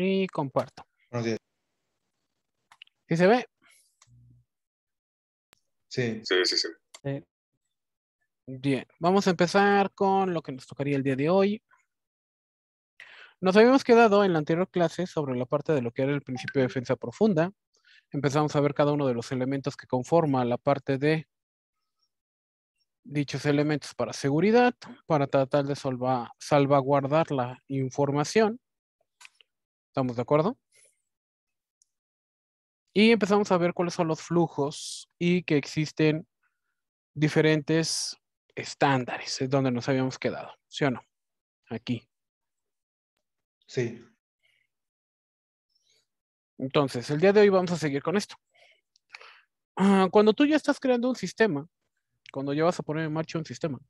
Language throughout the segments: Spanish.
y comparto. ¿Sí se ve? Sí. Sí, sí, sí. ve. Eh, bien, vamos a empezar con lo que nos tocaría el día de hoy. Nos habíamos quedado en la anterior clase sobre la parte de lo que era el principio de defensa profunda. Empezamos a ver cada uno de los elementos que conforma la parte de dichos elementos para seguridad, para tratar de salvaguardar la información. ¿Estamos de acuerdo? Y empezamos a ver cuáles son los flujos y que existen diferentes estándares, es donde nos habíamos quedado, ¿sí o no? Aquí. Sí. Entonces, el día de hoy vamos a seguir con esto. Ah, cuando tú ya estás creando un sistema, cuando ya vas a poner en marcha un sistema,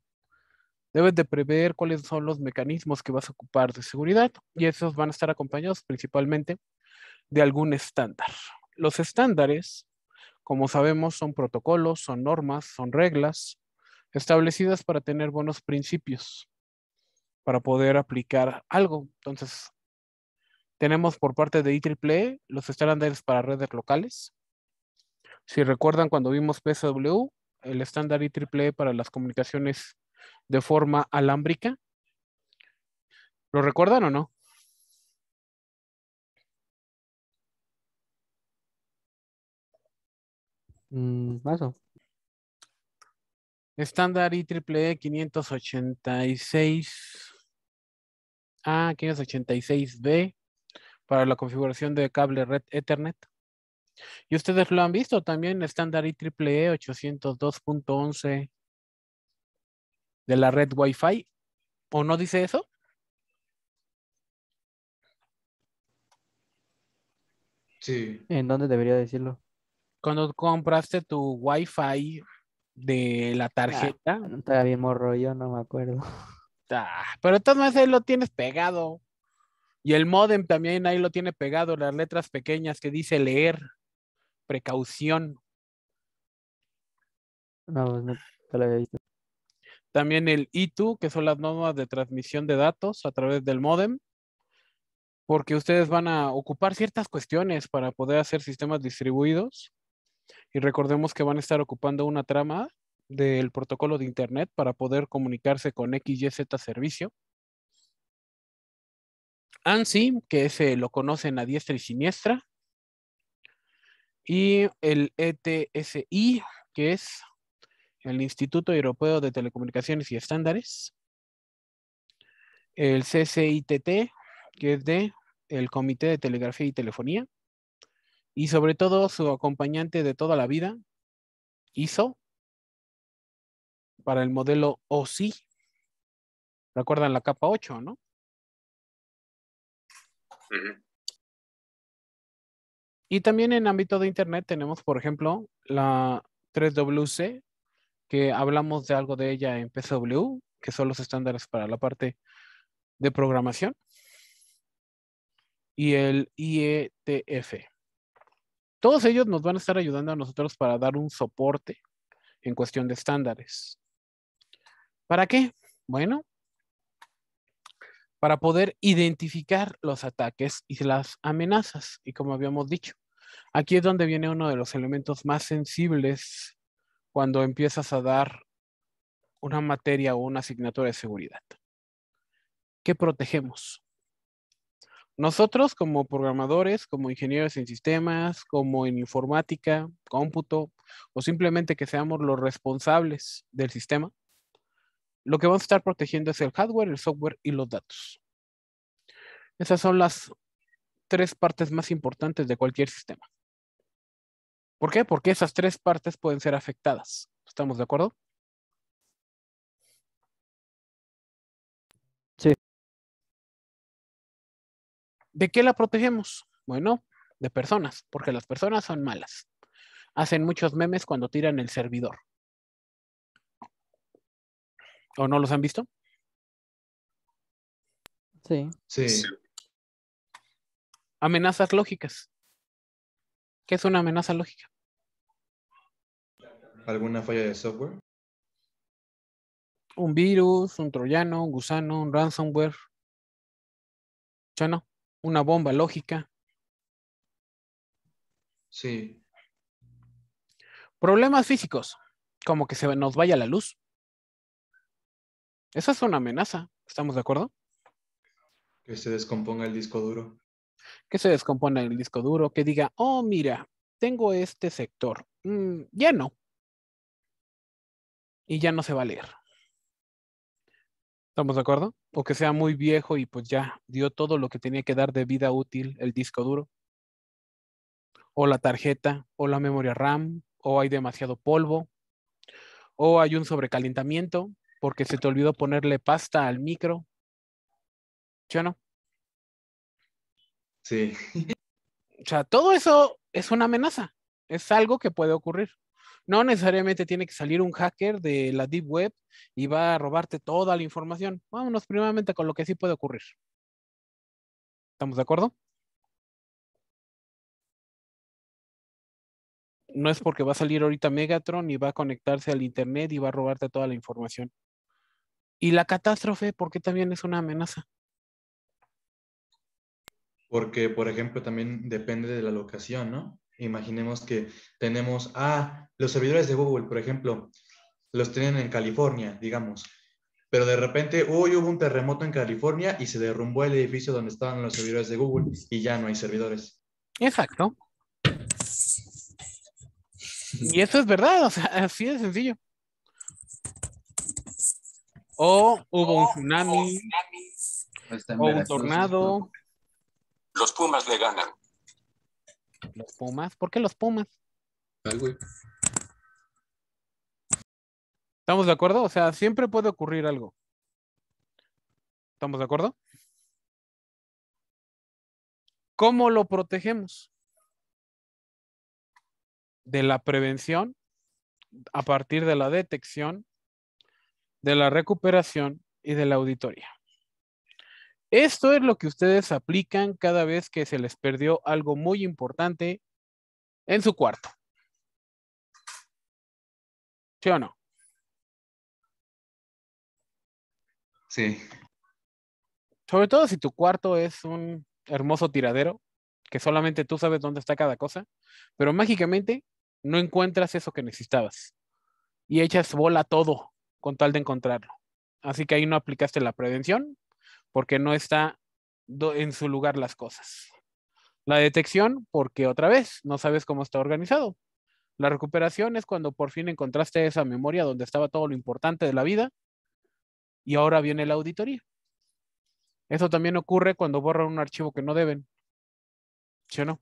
debes de prever cuáles son los mecanismos que vas a ocupar de seguridad y esos van a estar acompañados principalmente de algún estándar. Los estándares, como sabemos, son protocolos, son normas, son reglas establecidas para tener buenos principios, para poder aplicar algo. Entonces, tenemos por parte de IEEE e los estándares para redes locales. Si recuerdan cuando vimos PSW, el estándar IEEE e para las comunicaciones de forma alámbrica. ¿Lo recuerdan o no? paso. Mm, estándar e, IEEE 586 a 586B para la configuración de cable red Ethernet. Y ustedes lo han visto también, estándar e, IEEE 802.11 de la red Wi-Fi. ¿O no dice eso? Sí. ¿En dónde debería decirlo? Cuando compraste tu Wi-Fi de la ah, tarjeta. bien morro, yo no me acuerdo. Ah, pero entonces ahí lo tienes pegado. Y el modem también ahí lo tiene pegado, las letras pequeñas que dice leer. Precaución. No, pues, no te lo había visto. También el ITU, que son las normas de transmisión de datos a través del modem, porque ustedes van a ocupar ciertas cuestiones para poder hacer sistemas distribuidos. Y recordemos que van a estar ocupando una trama del protocolo de Internet para poder comunicarse con XYZ servicio. ANSI, que ese lo conocen a diestra y siniestra. Y el ETSI, que es el Instituto Europeo de Telecomunicaciones y Estándares, el CCITT, que es de el Comité de Telegrafía y Telefonía, y sobre todo su acompañante de toda la vida, ISO, para el modelo OSI. Recuerdan la capa 8, ¿no? Y también en ámbito de Internet tenemos, por ejemplo, la 3WC, que hablamos de algo de ella en PSW, que son los estándares para la parte de programación, y el IETF. Todos ellos nos van a estar ayudando a nosotros para dar un soporte en cuestión de estándares. ¿Para qué? Bueno, para poder identificar los ataques y las amenazas. Y como habíamos dicho, aquí es donde viene uno de los elementos más sensibles cuando empiezas a dar una materia o una asignatura de seguridad. ¿Qué protegemos? Nosotros como programadores, como ingenieros en sistemas, como en informática, cómputo, o simplemente que seamos los responsables del sistema, lo que vamos a estar protegiendo es el hardware, el software y los datos. Esas son las tres partes más importantes de cualquier sistema. ¿Por qué? Porque esas tres partes pueden ser afectadas. ¿Estamos de acuerdo? Sí. ¿De qué la protegemos? Bueno, de personas, porque las personas son malas. Hacen muchos memes cuando tiran el servidor. ¿O no los han visto? Sí. Sí. Amenazas lógicas. ¿Qué es una amenaza lógica. ¿Alguna falla de software? Un virus, un troyano, un gusano, un ransomware. Ya no, una bomba lógica. Sí. Problemas físicos, como que se nos vaya la luz. Esa es una amenaza, ¿estamos de acuerdo? Que se descomponga el disco duro que se descompone el disco duro, que diga, oh, mira, tengo este sector, lleno. Mm, y ya no se va a leer. ¿Estamos de acuerdo? O que sea muy viejo y pues ya dio todo lo que tenía que dar de vida útil el disco duro. O la tarjeta, o la memoria RAM, o hay demasiado polvo, o hay un sobrecalentamiento porque se te olvidó ponerle pasta al micro. ¿Ya no? Sí. O sea, todo eso es una amenaza, es algo que puede ocurrir. No necesariamente tiene que salir un hacker de la Deep Web y va a robarte toda la información. Vámonos primeramente con lo que sí puede ocurrir. ¿Estamos de acuerdo? No es porque va a salir ahorita Megatron y va a conectarse al Internet y va a robarte toda la información. Y la catástrofe, por qué también es una amenaza porque, por ejemplo, también depende de la locación, ¿no? Imaginemos que tenemos, ah, los servidores de Google, por ejemplo, los tienen en California, digamos, pero de repente, hoy hubo un terremoto en California y se derrumbó el edificio donde estaban los servidores de Google y ya no hay servidores. Exacto. Y eso es verdad, o sea, así de sencillo. O hubo un tsunami, pues o un tornado, los Pumas le ganan. ¿Los Pumas? ¿Por qué los Pumas? ¿Estamos de acuerdo? O sea, siempre puede ocurrir algo. ¿Estamos de acuerdo? ¿Cómo lo protegemos? De la prevención, a partir de la detección, de la recuperación y de la auditoría. Esto es lo que ustedes aplican cada vez que se les perdió algo muy importante en su cuarto. ¿Sí o no? Sí. Sobre todo si tu cuarto es un hermoso tiradero, que solamente tú sabes dónde está cada cosa, pero mágicamente no encuentras eso que necesitabas. Y echas bola todo con tal de encontrarlo. Así que ahí no aplicaste la prevención, porque no está en su lugar las cosas. La detección, porque otra vez no sabes cómo está organizado. La recuperación es cuando por fin encontraste esa memoria donde estaba todo lo importante de la vida y ahora viene la auditoría. Eso también ocurre cuando borran un archivo que no deben. ¿Sí o no?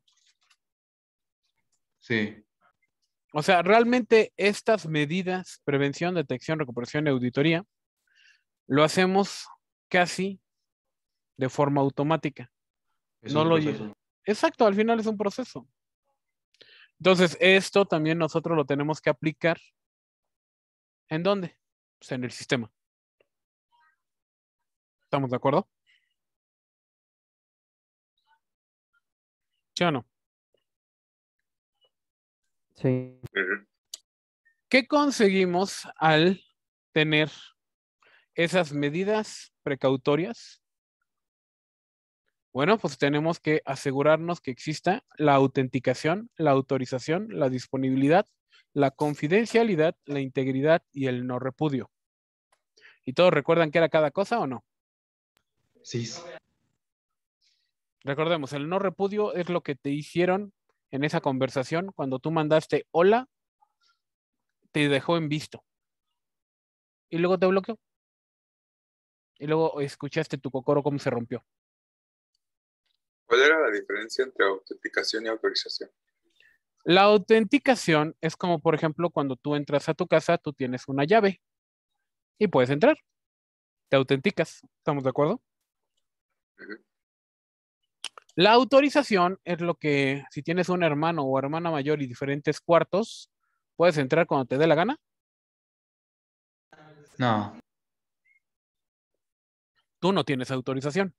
Sí. O sea, realmente estas medidas, prevención, detección, recuperación y auditoría, lo hacemos casi de forma automática. no lo proceso. Exacto, al final es un proceso. Entonces, esto también nosotros lo tenemos que aplicar. ¿En dónde? Pues en el sistema. ¿Estamos de acuerdo? ¿Sí o no? Sí. ¿Qué conseguimos al tener esas medidas precautorias bueno, pues tenemos que asegurarnos que exista la autenticación, la autorización, la disponibilidad, la confidencialidad, la integridad y el no repudio. ¿Y todos recuerdan qué era cada cosa o no? Sí. Recordemos, el no repudio es lo que te hicieron en esa conversación cuando tú mandaste hola, te dejó en visto. Y luego te bloqueó. Y luego escuchaste tu cocoro cómo se rompió. ¿Cuál era la diferencia entre autenticación y autorización? La autenticación es como, por ejemplo, cuando tú entras a tu casa, tú tienes una llave y puedes entrar. Te autenticas. ¿Estamos de acuerdo? La autorización es lo que, si tienes un hermano o hermana mayor y diferentes cuartos, puedes entrar cuando te dé la gana. No. Tú no tienes autorización.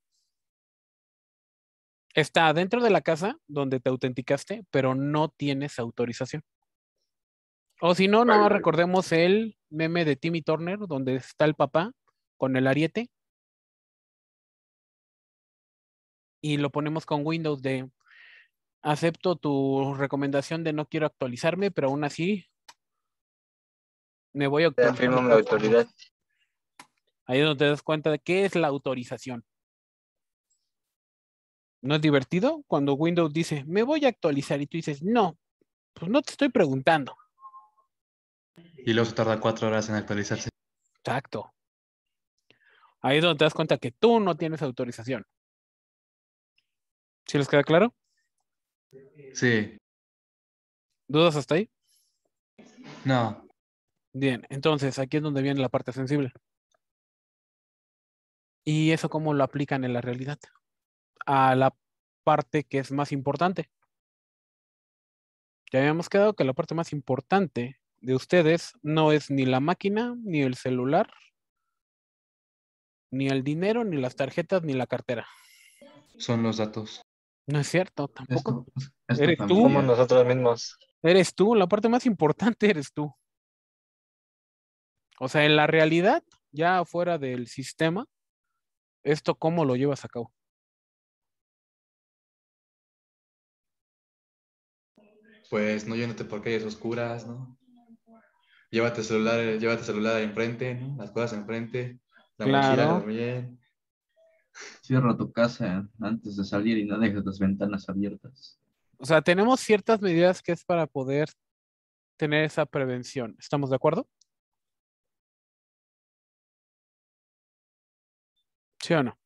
Está dentro de la casa donde te autenticaste, pero no tienes autorización. O si no, no recordemos el meme de Timmy Turner, donde está el papá con el ariete. Y lo ponemos con Windows de acepto tu recomendación de no quiero actualizarme, pero aún así me voy a actualizar. autoridad. Ahí es donde te das cuenta de qué es la autorización. ¿No es divertido? Cuando Windows dice, me voy a actualizar y tú dices, no, pues no te estoy preguntando. Y luego se tarda cuatro horas en actualizarse. Exacto. Ahí es donde te das cuenta que tú no tienes autorización. ¿Sí les queda claro? Sí. ¿Dudas hasta ahí? No. Bien, entonces aquí es donde viene la parte sensible. ¿Y eso cómo lo aplican en la realidad? a la parte que es más importante. Ya habíamos quedado que la parte más importante de ustedes no es ni la máquina, ni el celular, ni el dinero, ni las tarjetas, ni la cartera. Son los datos. No es cierto, tampoco. Pues, eres tú. Somos nosotros mismos. Eres tú, la parte más importante eres tú. O sea, en la realidad, ya fuera del sistema, ¿esto cómo lo llevas a cabo? pues no llévate por calles oscuras, ¿no? Llévate celular, llévate celular enfrente, ¿no? Las cosas enfrente, la mochila también. Cierra tu casa antes de salir y no dejes las ventanas abiertas. O sea, tenemos ciertas medidas que es para poder tener esa prevención. ¿Estamos de acuerdo? ¿Sí o no?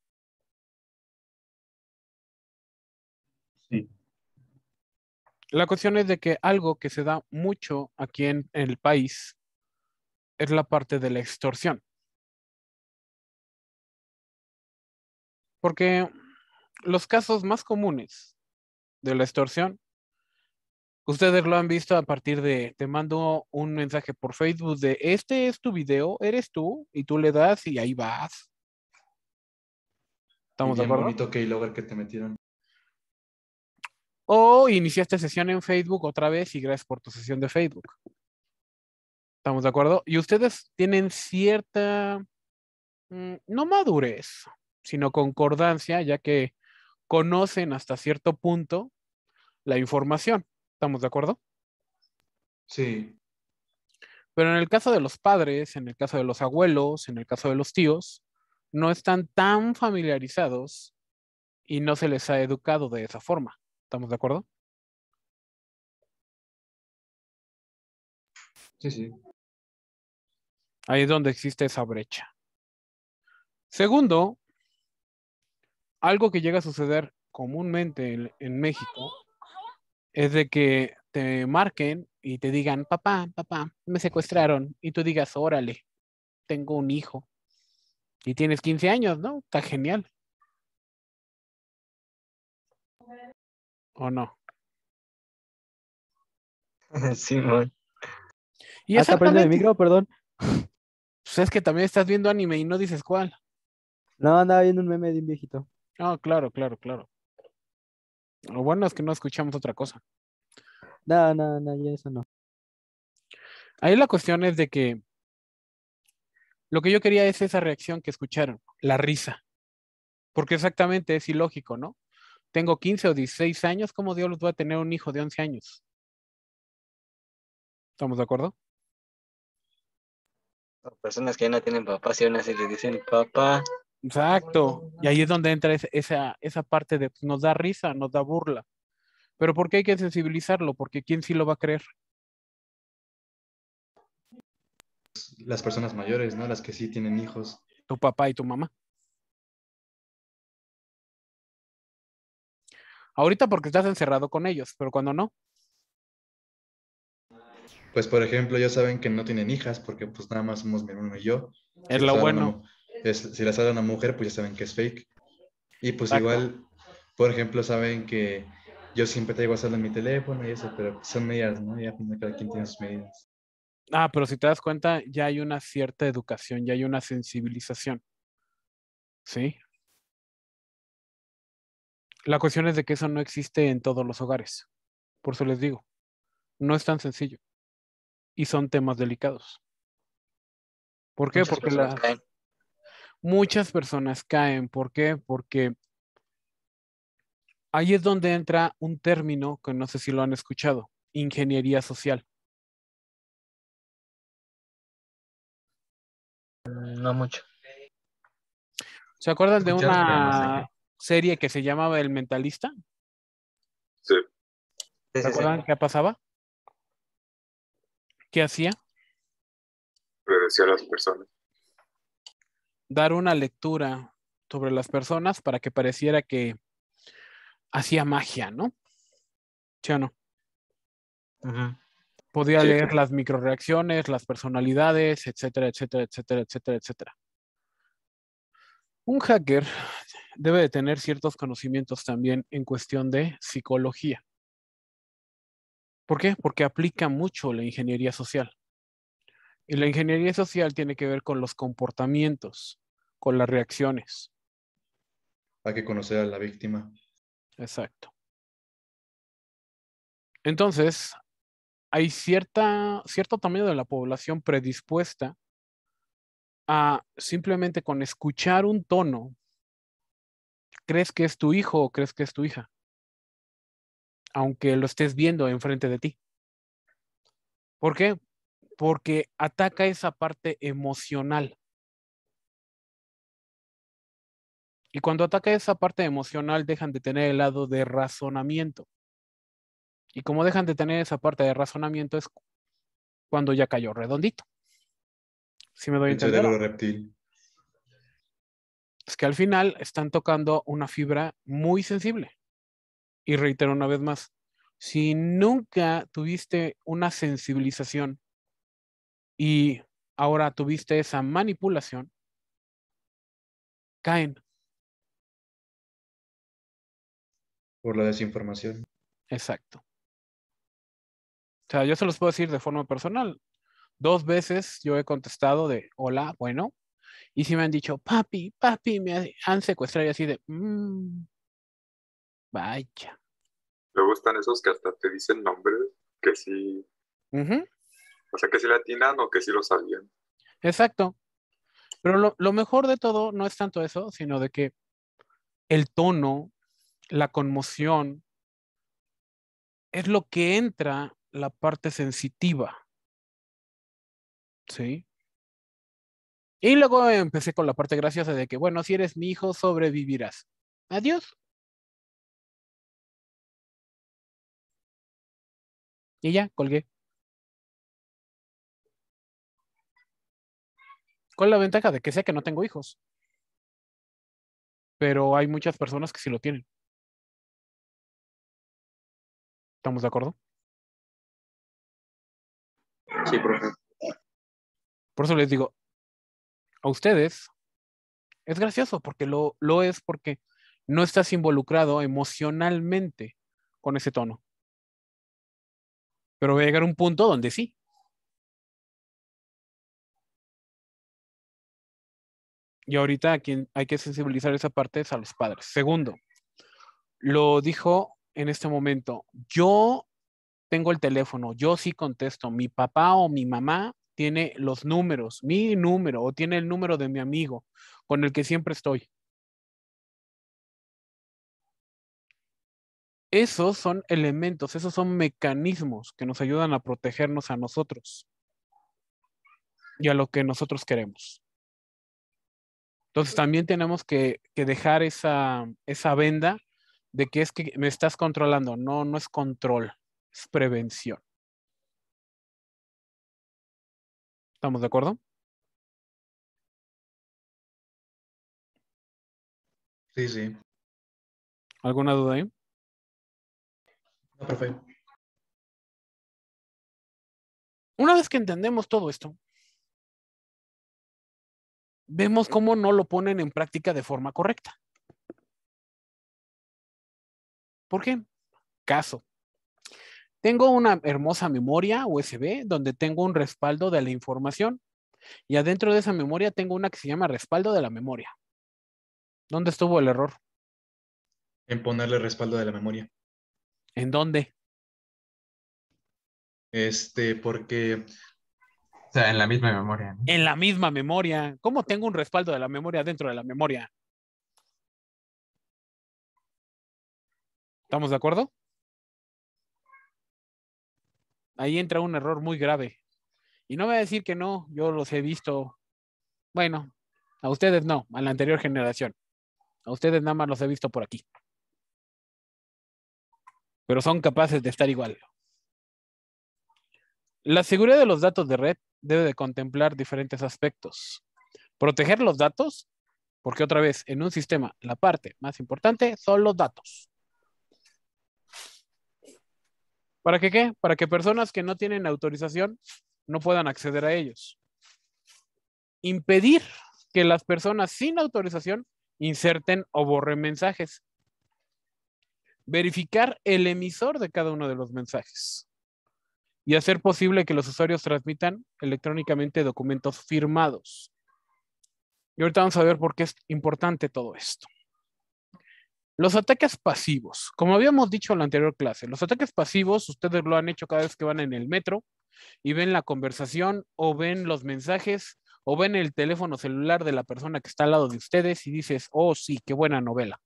La cuestión es de que algo que se da mucho aquí en, el país es la parte de la extorsión. Porque los casos más comunes de la extorsión, ustedes lo han visto a partir de, te mando un mensaje por Facebook de, este es tu video, eres tú, y tú le das y ahí vas. Estamos de acuerdo. que te metieron. O iniciaste sesión en Facebook otra vez y gracias por tu sesión de Facebook. ¿Estamos de acuerdo? Y ustedes tienen cierta, mm, no madurez, sino concordancia, ya que conocen hasta cierto punto la información. ¿Estamos de acuerdo? Sí. Pero en el caso de los padres, en el caso de los abuelos, en el caso de los tíos, no están tan familiarizados y no se les ha educado de esa forma. ¿Estamos de acuerdo? Sí, sí. Ahí es donde existe esa brecha. Segundo, algo que llega a suceder comúnmente en, México es de que te marquen y te digan, papá, papá, me secuestraron. Y tú digas, órale, tengo un hijo. Y tienes 15 años, ¿no? Está genial. ¿O no? Sí, Y Hasta prende el micro, perdón. Pues es que también estás viendo anime y no dices cuál. No, andaba viendo un meme de un viejito. Ah, claro, claro, claro. Lo bueno es que no escuchamos otra cosa. No, no, no, ya eso no. Ahí la cuestión es de que lo que yo quería es esa reacción que escucharon, la risa. Porque exactamente es ilógico, ¿no? tengo 15 o 16 años, ¿cómo Dios los va a tener un hijo de 11 años? ¿Estamos de acuerdo? Personas que ya no tienen papá, si aún así le dicen papá. Exacto. Y ahí es donde entra esa, parte de pues, nos da risa, nos da burla. Pero ¿por qué hay que sensibilizarlo? Porque ¿quién sí lo va a creer? Las personas mayores, ¿no? Las que sí tienen hijos. Tu papá y tu mamá. Ahorita porque estás encerrado con ellos, pero cuando no. Pues por ejemplo, ya saben que no tienen hijas porque pues nada más somos mi hermano y yo. Es lo bueno. si las sale una mujer, pues ya saben que es fake. Y pues igual, por ejemplo, saben que yo siempre te traigo hacerlo en mi teléfono y eso, pero pues, son medidas, ¿no? Ya pues, cada quien tiene sus medidas. Ah, pero si te das cuenta, ya hay una cierta educación, ya hay una sensibilización. ¿Sí? La cuestión es de que eso no existe en todos los hogares. Por eso les digo, no es tan sencillo. Y son temas delicados. ¿Por qué? Porque muchas personas caen. ¿Por qué? Porque ahí es donde entra un término que no sé si lo han escuchado, ingeniería social. Mm, no mucho. ¿Se acuerdan de una serie que se llamaba El Mentalista? Sí. ¿Se qué pasaba? ¿Qué hacía? Predecía a las personas. Dar una lectura sobre las personas para que pareciera que hacía magia, ¿no? ¿Sí o no? Podía leer las microreacciones, las personalidades, etcétera, etcétera, etcétera, etcétera, etcétera. Un hacker debe de tener ciertos conocimientos también en cuestión de psicología. ¿Por qué? Porque aplica mucho la ingeniería social. Y la ingeniería social tiene que ver con los comportamientos, con las reacciones. Hay que conocer a la víctima. Exacto. Entonces, hay cierto tamaño de la población predispuesta a simplemente con escuchar un tono, crees que es tu hijo o crees que es tu hija, aunque lo estés viendo enfrente de ti. ¿Por qué? Porque ataca esa parte emocional. Y cuando ataca esa parte emocional, dejan de tener el lado de razonamiento. Y como dejan de tener esa parte de razonamiento, es cuando ya cayó redondito. Si me doy Es que al final están tocando una fibra muy sensible. Y reitero una vez más, si nunca tuviste una sensibilización y ahora tuviste esa manipulación, caen. Por la desinformación. Exacto. O sea, yo se los puedo decir de forma personal. Dos veces yo he contestado de hola, bueno, y si me han dicho, papi, papi, me han secuestrado y así de, mmm, vaya. Luego están esos que hasta te dicen nombres que sí. O sea, que sí latinan o que sí lo sabían. Exacto. Pero lo mejor de todo no es tanto eso, sino de que el tono, la conmoción, es lo que entra la parte sensitiva. Sí. Y luego empecé con la parte graciosa de que, bueno, si eres mi hijo, sobrevivirás. Adiós. Y ya, colgué. Con la ventaja de que sé que no tengo hijos? Pero hay muchas personas que sí lo tienen. ¿Estamos de acuerdo? Sí, profe. Por eso les digo, a ustedes es gracioso, porque lo, es porque no estás involucrado emocionalmente con ese tono. Pero va a llegar un punto donde sí. Y ahorita quien hay que sensibilizar esa parte es a los padres. Segundo, lo dijo en este momento, yo tengo el teléfono, yo sí contesto, mi papá o mi mamá tiene los números, mi número o tiene el número de mi amigo con el que siempre estoy. Esos son elementos, esos son mecanismos que nos ayudan a protegernos a nosotros y a lo que nosotros queremos. Entonces también tenemos que, dejar esa, esa venda de que es que me estás controlando. No, no es control, es prevención. ¿Estamos de acuerdo? Sí, sí. ¿Alguna duda ahí? perfecto. Una vez que entendemos todo esto, vemos cómo no lo ponen en práctica de forma correcta. ¿Por qué? Caso. Tengo una hermosa memoria USB donde tengo un respaldo de la información y adentro de esa memoria tengo una que se llama respaldo de la memoria. ¿Dónde estuvo el error? En ponerle respaldo de la memoria. ¿En dónde? Este, porque... O sea, en la misma memoria. En la misma memoria. ¿Cómo tengo un respaldo de la memoria dentro de la memoria? ¿Estamos de acuerdo? ahí entra un error muy grave. Y no voy a decir que no, yo los he visto, bueno, a ustedes no, a la anterior generación. A ustedes nada más los he visto por aquí. Pero son capaces de estar igual. La seguridad de los datos de red debe de contemplar diferentes aspectos. Proteger los datos, porque otra vez, en un sistema, la parte más importante son los datos. ¿Para que qué? Para que personas que no tienen autorización no puedan acceder a ellos. Impedir que las personas sin autorización inserten o borren mensajes. Verificar el emisor de cada uno de los mensajes. Y hacer posible que los usuarios transmitan electrónicamente documentos firmados. Y ahorita vamos a ver por qué es importante todo esto. Los ataques pasivos. Como habíamos dicho en la anterior clase, los ataques pasivos ustedes lo han hecho cada vez que van en el metro y ven la conversación o ven los mensajes o ven el teléfono celular de la persona que está al lado de ustedes y dices, oh sí, qué buena novela.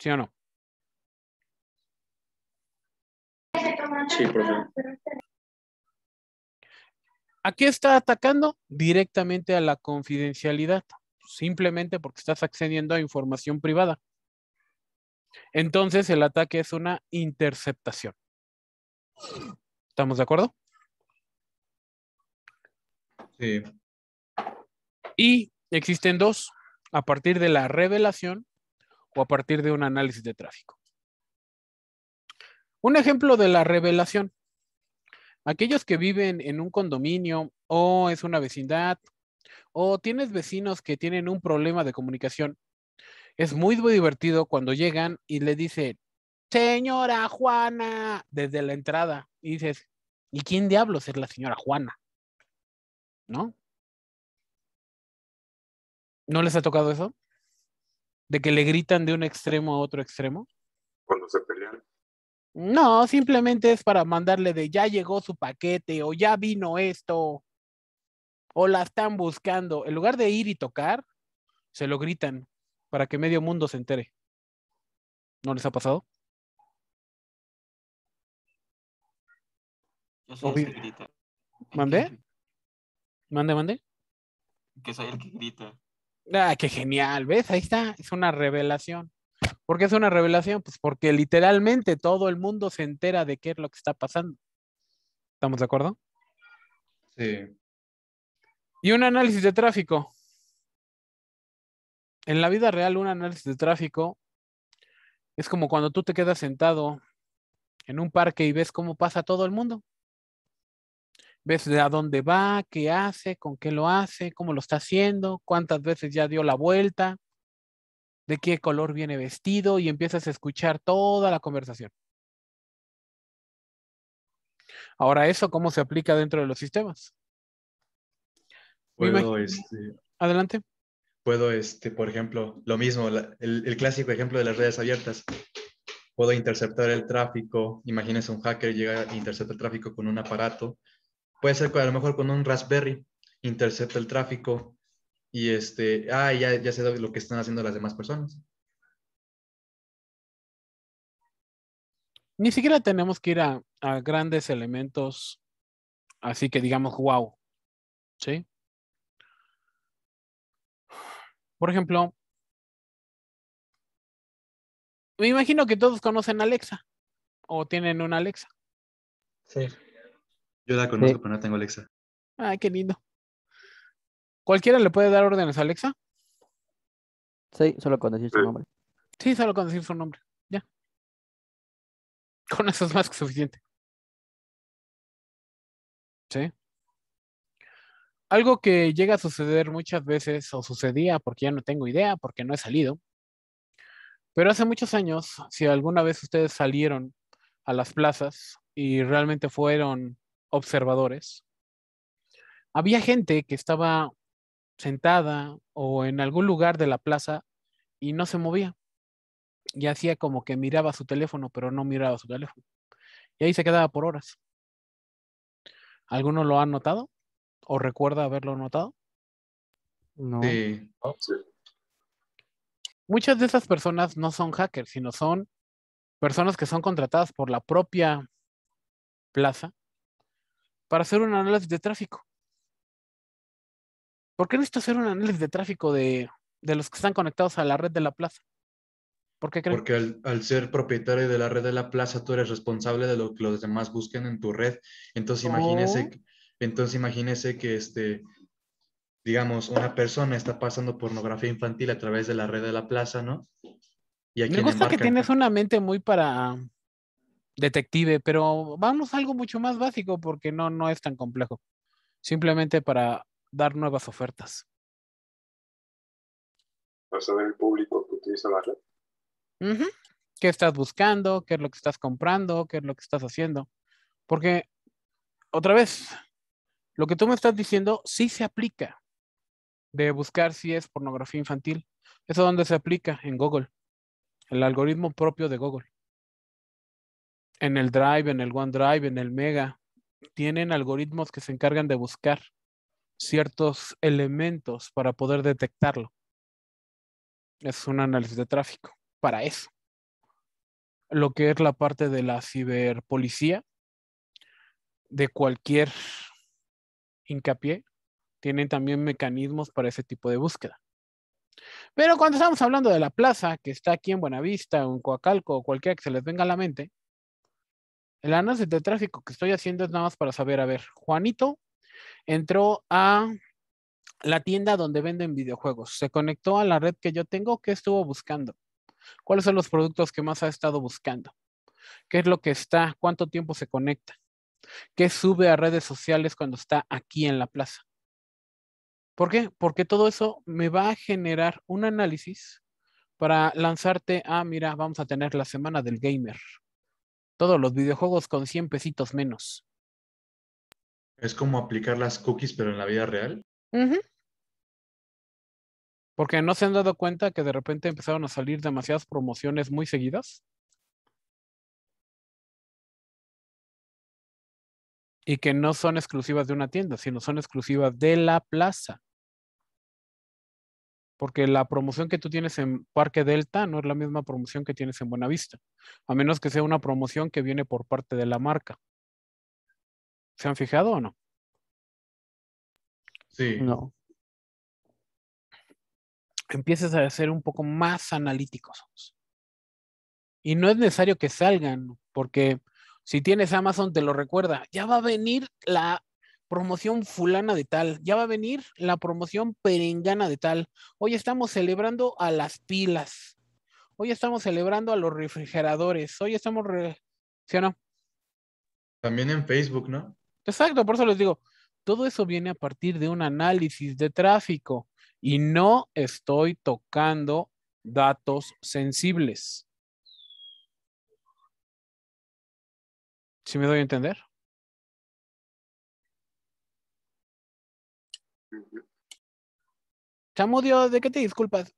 ¿Sí o no? Sí, ¿A qué está atacando? Directamente a la confidencialidad, simplemente porque estás accediendo a información privada. Entonces el ataque es una interceptación. ¿Estamos de acuerdo? Sí. Y existen dos, a partir de la revelación o a partir de un análisis de tráfico. Un ejemplo de la revelación. Aquellos que viven en un condominio o es una vecindad o tienes vecinos que tienen un problema de comunicación es muy, divertido cuando llegan y le dice, señora Juana, desde la entrada. Y dices, ¿y quién diablos es la señora Juana? ¿No? ¿No les ha tocado eso? ¿De que le gritan de un extremo a otro extremo? Cuando se pelean. No, simplemente es para mandarle de ya llegó su paquete o ya vino esto o la están buscando. En lugar de ir y tocar, se lo gritan para que medio mundo se entere. ¿No les ha pasado? Yo soy el ¿Mandé? ¿Mande, mande? Que soy el que grita. Ah, qué genial, ¿ves? Ahí está, es una revelación. ¿Por qué es una revelación? Pues porque literalmente todo el mundo se entera de qué es lo que está pasando. ¿Estamos de acuerdo? Sí. Y un análisis de tráfico. En la vida real, un análisis de tráfico es como cuando tú te quedas sentado en un parque y ves cómo pasa todo el mundo. Ves de a dónde va, qué hace, con qué lo hace, cómo lo está haciendo, cuántas veces ya dio la vuelta, de qué color viene vestido y empiezas a escuchar toda la conversación. Ahora, ¿eso cómo se aplica dentro de los sistemas? Este, Adelante puedo, este, por ejemplo, lo mismo, el, clásico ejemplo de las redes abiertas. Puedo interceptar el tráfico. Imagínense un hacker llega e intercepta el tráfico con un aparato. Puede ser a lo mejor con un Raspberry, intercepta el tráfico y este, ah, ya, ya sé lo que están haciendo las demás personas. Ni siquiera tenemos que ir a, a grandes elementos, así que digamos, wow, ¿sí? Por ejemplo, me imagino que todos conocen a Alexa o tienen una Alexa. Sí. Yo la conozco, pero no tengo Alexa. Ay, ah, qué lindo. ¿Cualquiera le puede dar órdenes a Alexa? Sí, solo con decir su nombre. Sí, solo con decir su nombre. Ya. Con eso es más que suficiente. Sí. Algo que llega a suceder muchas veces o sucedía porque ya no tengo idea, porque no he salido. Pero hace muchos años, si alguna vez ustedes salieron a las plazas y realmente fueron observadores, había gente que estaba sentada o en algún lugar de la plaza y no se movía. Y hacía como que miraba su teléfono, pero no miraba su teléfono. Y ahí se quedaba por horas. ¿Alguno lo ha notado? o recuerda haberlo notado? No. Oh, Muchas de esas personas no son hackers, sino son personas que son contratadas por la propia plaza para hacer un análisis de tráfico. ¿Por qué necesito hacer un análisis de tráfico de, los que están conectados a la red de la plaza? Porque al, ser propietario de la red de la plaza, tú eres responsable de lo que los demás busquen en tu red. Entonces, imagínese entonces imagínese que, este, digamos, una persona está pasando pornografía infantil a través de la red de la plaza, ¿no? Y Me gusta que tienes una mente muy para detective, pero vamos a algo mucho más básico porque no, no es tan complejo. Simplemente para dar nuevas ofertas. Para saber el público que utiliza la red. ¿Qué estás buscando? ¿Qué es lo que estás comprando? ¿Qué es lo que estás haciendo? Porque, otra vez, lo que tú me estás diciendo sí se aplica de buscar si es pornografía infantil. ¿Eso dónde se aplica? En Google. El algoritmo propio de Google. En el Drive, en el OneDrive, en el Mega. Tienen algoritmos que se encargan de buscar ciertos elementos para poder detectarlo. Es un análisis de tráfico para eso. Lo que es la parte de la ciberpolicía, de cualquier hincapié, tienen también mecanismos para ese tipo de búsqueda. Pero cuando estamos hablando de la plaza, que está aquí en Buenavista, o en Coacalco, o cualquiera que se les venga a la mente, el análisis de tráfico que estoy haciendo es nada más para saber, a ver, Juanito entró a la tienda donde venden videojuegos, se conectó a la red que yo tengo, ¿qué estuvo buscando? ¿Cuáles son los productos que más ha estado buscando? ¿Qué es lo que está? ¿Cuánto tiempo se conecta? que sube a redes sociales cuando está aquí en la plaza. ¿Por qué? Porque todo eso me va a generar un análisis para lanzarte ah, mira, vamos a tener la semana del gamer. Todos los videojuegos con 100 pesitos menos. Es como aplicar las cookies, pero en la vida real. Porque no se han dado cuenta que de repente empezaron a salir demasiadas promociones muy seguidas. y que no son exclusivas de una tienda, sino son exclusivas de la plaza. Porque la promoción que tú tienes en Parque Delta no es la misma promoción que tienes en Buenavista, a menos que sea una promoción que viene por parte de la marca. ¿Se han fijado o no? Sí. No. Empieces a ser un poco más analíticos. Y no es necesario que salgan, porque si tienes Amazon, te lo recuerda. Ya va a venir la promoción fulana de tal, ya va a venir la promoción perengana de tal. Hoy estamos celebrando a las pilas. Hoy estamos celebrando a los refrigeradores. Hoy estamos ¿Sí o no? También en Facebook, ¿no? Exacto, por eso les digo, todo eso viene a partir de un análisis de tráfico y no estoy tocando datos sensibles. Si me doy a entender? Dios ¿de qué te disculpas?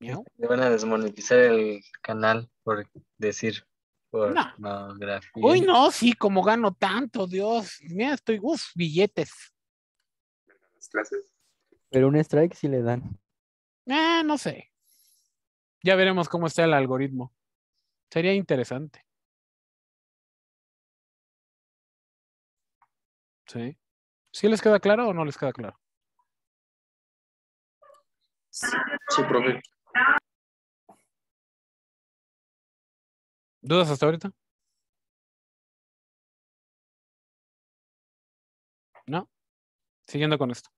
Le van a desmonetizar el canal por decir por no. Uy, no, sí, como gano tanto, Dios. Mira, estoy, uff, billetes. Pero un strike sí le dan. Ah, no sé. Ya veremos cómo está el algoritmo. Sería interesante. ¿Sí? ¿Sí les queda claro o no les queda claro? Sí, ¿Dudas hasta ahorita? ¿No? Siguiendo con esto.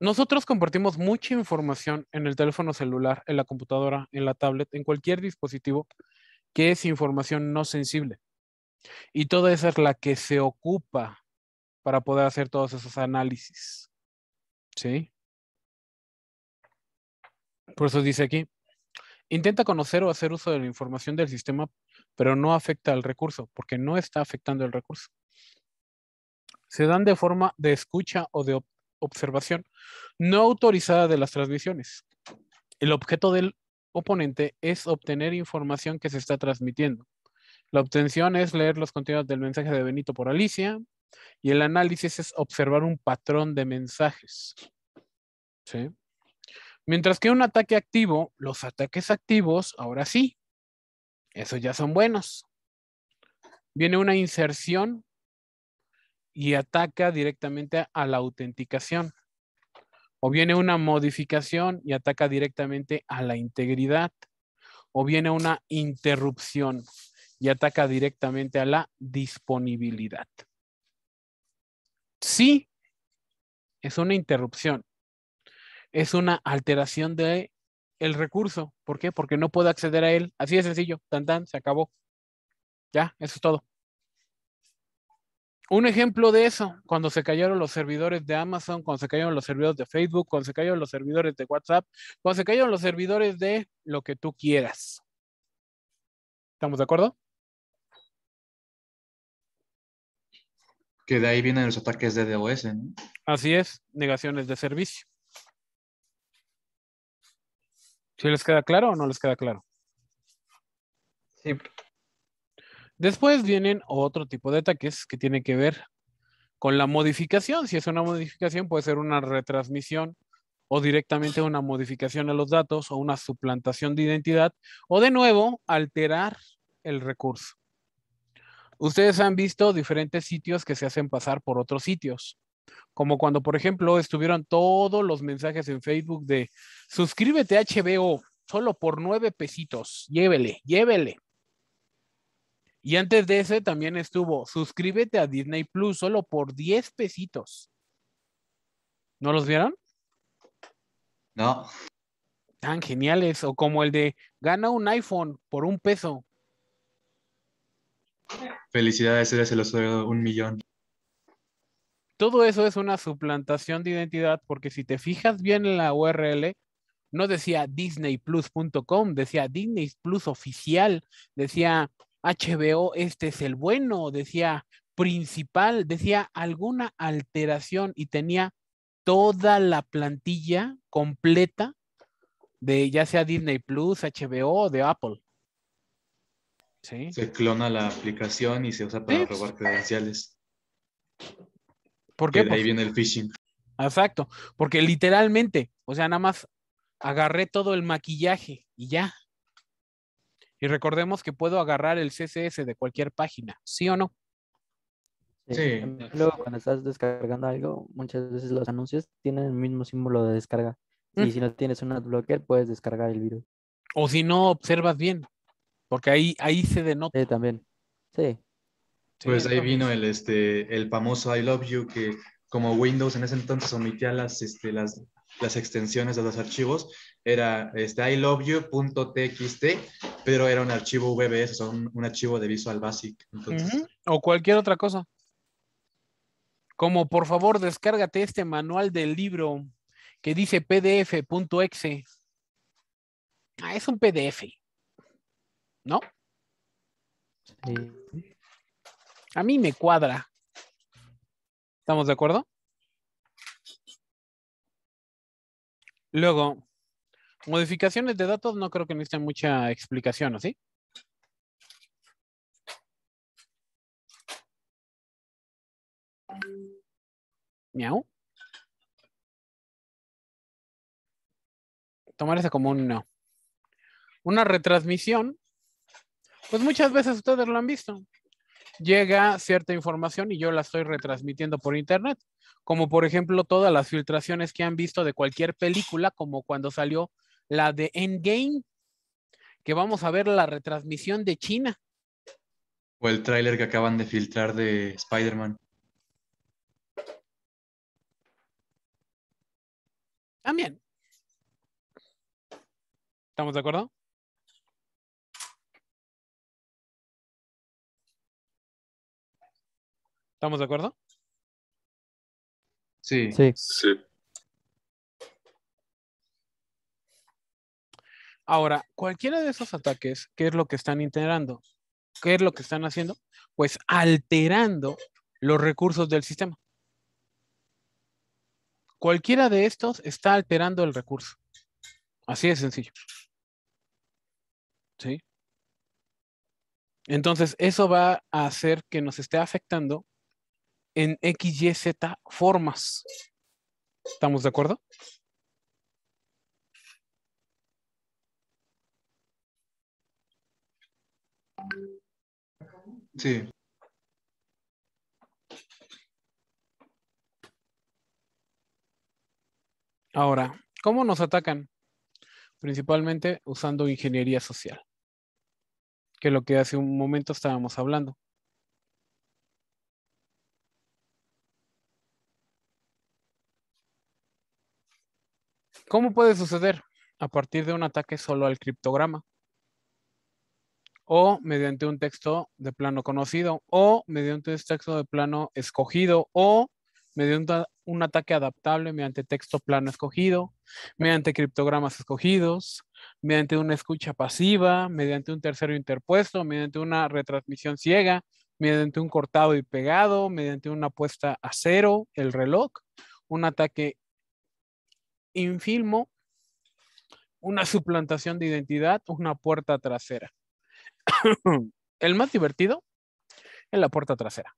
Nosotros compartimos mucha información en el teléfono celular, en la computadora, en la tablet, en cualquier dispositivo que es información no sensible. Y toda esa es la que se ocupa para poder hacer todos esos análisis. ¿Sí? Por eso dice aquí, intenta conocer o hacer uso de la información del sistema, pero no afecta al recurso, porque no está afectando el recurso. Se dan de forma de escucha o de observación no autorizada de las transmisiones. El objeto del oponente es obtener información que se está transmitiendo. La obtención es leer los contenidos del mensaje de Benito por Alicia y el análisis es observar un patrón de mensajes. Mientras que un ataque activo, los ataques activos, ahora sí, esos ya son buenos. Viene una inserción y ataca directamente a la autenticación. O viene una modificación y ataca directamente a la integridad. O viene una interrupción y ataca directamente a la disponibilidad. Sí, es una interrupción. Es una alteración de el recurso. ¿Por qué? Porque no puedo acceder a él. Así de sencillo. Tan, tan, se acabó. Ya, eso es todo un ejemplo de eso, cuando se cayeron los servidores de Amazon, cuando se cayeron los servidores de Facebook, cuando se cayeron los servidores de WhatsApp, cuando se cayeron los servidores de lo que tú quieras. ¿Estamos de acuerdo? Que de ahí vienen los ataques de DOS, ¿no? Así es, negaciones de servicio. ¿Si les queda claro o no les queda claro? Sí, Después vienen otro tipo de ataques que tienen que ver con la modificación. Si es una modificación, puede ser una retransmisión o directamente una modificación a los datos o una suplantación de identidad o de nuevo alterar el recurso. Ustedes han visto diferentes sitios que se hacen pasar por otros sitios, como cuando, por ejemplo, estuvieron todos los mensajes en Facebook de suscríbete a HBO solo por nueve pesitos, llévele, llévele. Y antes de ese también estuvo, suscríbete a Disney Plus solo por 10 pesitos. ¿No los vieron? No. Tan geniales, o como el de gana un iPhone por un peso. Felicidades, eres el oso un millón. Todo eso es una suplantación de identidad, porque si te fijas bien en la URL, no decía disneyplus.com, decía Disney Plus oficial, decía HBO, este es el bueno, decía principal, decía alguna alteración y tenía toda la plantilla completa de ya sea Disney Plus, HBO o de Apple. Se clona la aplicación y se usa para robar credenciales. ¿Por qué? ahí viene el phishing. Exacto, porque literalmente, o sea, nada más agarré todo el maquillaje y ya. Y recordemos que puedo agarrar el CSS de cualquier página, ¿sí o no? Sí. Luego, cuando estás descargando algo, muchas veces los anuncios tienen el mismo símbolo de descarga. Y si no tienes un adblocker, puedes descargar el virus. O si no observas bien, porque ahí, ahí se denota. Sí, también. Sí. Pues ahí vino el, este, el famoso I love you que como Windows en ese entonces omitía las, este, las, las extensiones de los archivos, era este, I love you.txt pero era un archivo VBS, un, archivo de Visual Basic. O cualquier otra cosa. Como por favor, descárgate este manual del libro que dice pdf.exe. Ah, es un PDF. ¿No? A mí me cuadra. ¿Estamos de acuerdo? Luego, Modificaciones de datos no creo que necesiten mucha explicación, ¿o sí? ¿Miau? Tomar ese como un no. Una retransmisión, pues muchas veces ustedes lo han visto. Llega cierta información y yo la estoy retransmitiendo por internet, como por ejemplo todas las filtraciones que han visto de cualquier película, como cuando salió la de Endgame, que vamos a ver la retransmisión de China. O el tráiler que acaban de filtrar de Spider-Man. También. ¿Estamos de acuerdo? ¿Estamos de acuerdo? Sí. Sí. sí. Ahora, cualquiera de esos ataques, ¿qué es lo que están integrando? ¿Qué es lo que están haciendo? Pues alterando los recursos del sistema. Cualquiera de estos está alterando el recurso. Así de sencillo. ¿Sí? Entonces, eso va a hacer que nos esté afectando en z formas. ¿Estamos de acuerdo? Sí. Ahora, ¿cómo nos atacan? Principalmente usando ingeniería social, que es lo que hace un momento estábamos hablando. ¿Cómo puede suceder? A partir de un ataque solo al criptograma o mediante un texto de plano conocido, o mediante un texto de plano escogido, o mediante un, ataque adaptable mediante texto plano escogido, mediante criptogramas escogidos, mediante una escucha pasiva, mediante un tercero interpuesto, mediante una retransmisión ciega, mediante un cortado y pegado, mediante una puesta a cero, el reloj, un ataque infilmo, una suplantación de identidad, una puerta trasera. el más divertido en la puerta trasera.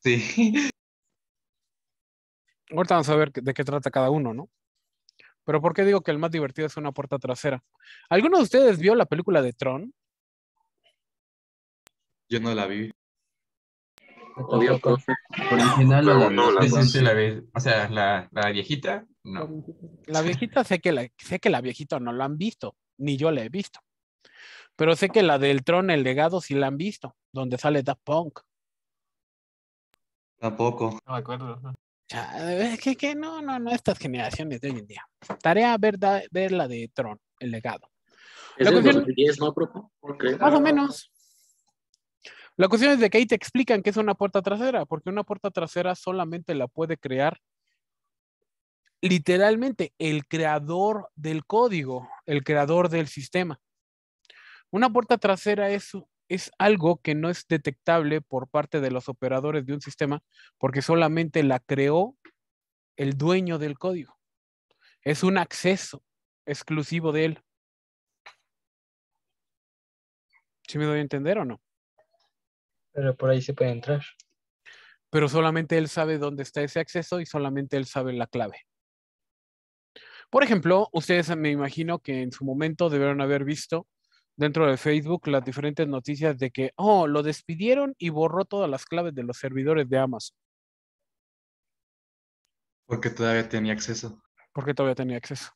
Sí. Ahorita vamos a ver de qué trata cada uno, ¿no? Pero ¿por qué digo que el más divertido es una puerta trasera? ¿Alguno de ustedes vio la película de Tron? Yo no la vi. original o la, no, la, o sea, la, la, viejita, no. La viejita sé que la, sé que la viejita no la han visto, ni yo la he visto. Pero sé que la del Tron, el legado, sí la han visto, donde sale Da Punk. Tampoco. No me acuerdo. ¿no? Es que, no, no, no, estas generaciones de hoy en día. Tarea ver, la de Tron, el legado. ¿Es la cuestión, ¿no, okay. Más o menos. La cuestión es de que ahí te explican que es una puerta trasera, porque una puerta trasera solamente la puede crear literalmente el creador del código, el creador del sistema. Una puerta trasera es, algo que no es detectable por parte de los operadores de un sistema porque solamente la creó el dueño del código. Es un acceso exclusivo de él. ¿Sí me doy a entender o no? Pero por ahí se puede entrar. Pero solamente él sabe dónde está ese acceso y solamente él sabe la clave. Por ejemplo, ustedes me imagino que en su momento debieron haber visto dentro de Facebook las diferentes noticias de que, oh, lo despidieron y borró todas las claves de los servidores de Amazon. Porque todavía tenía acceso. Porque todavía tenía acceso.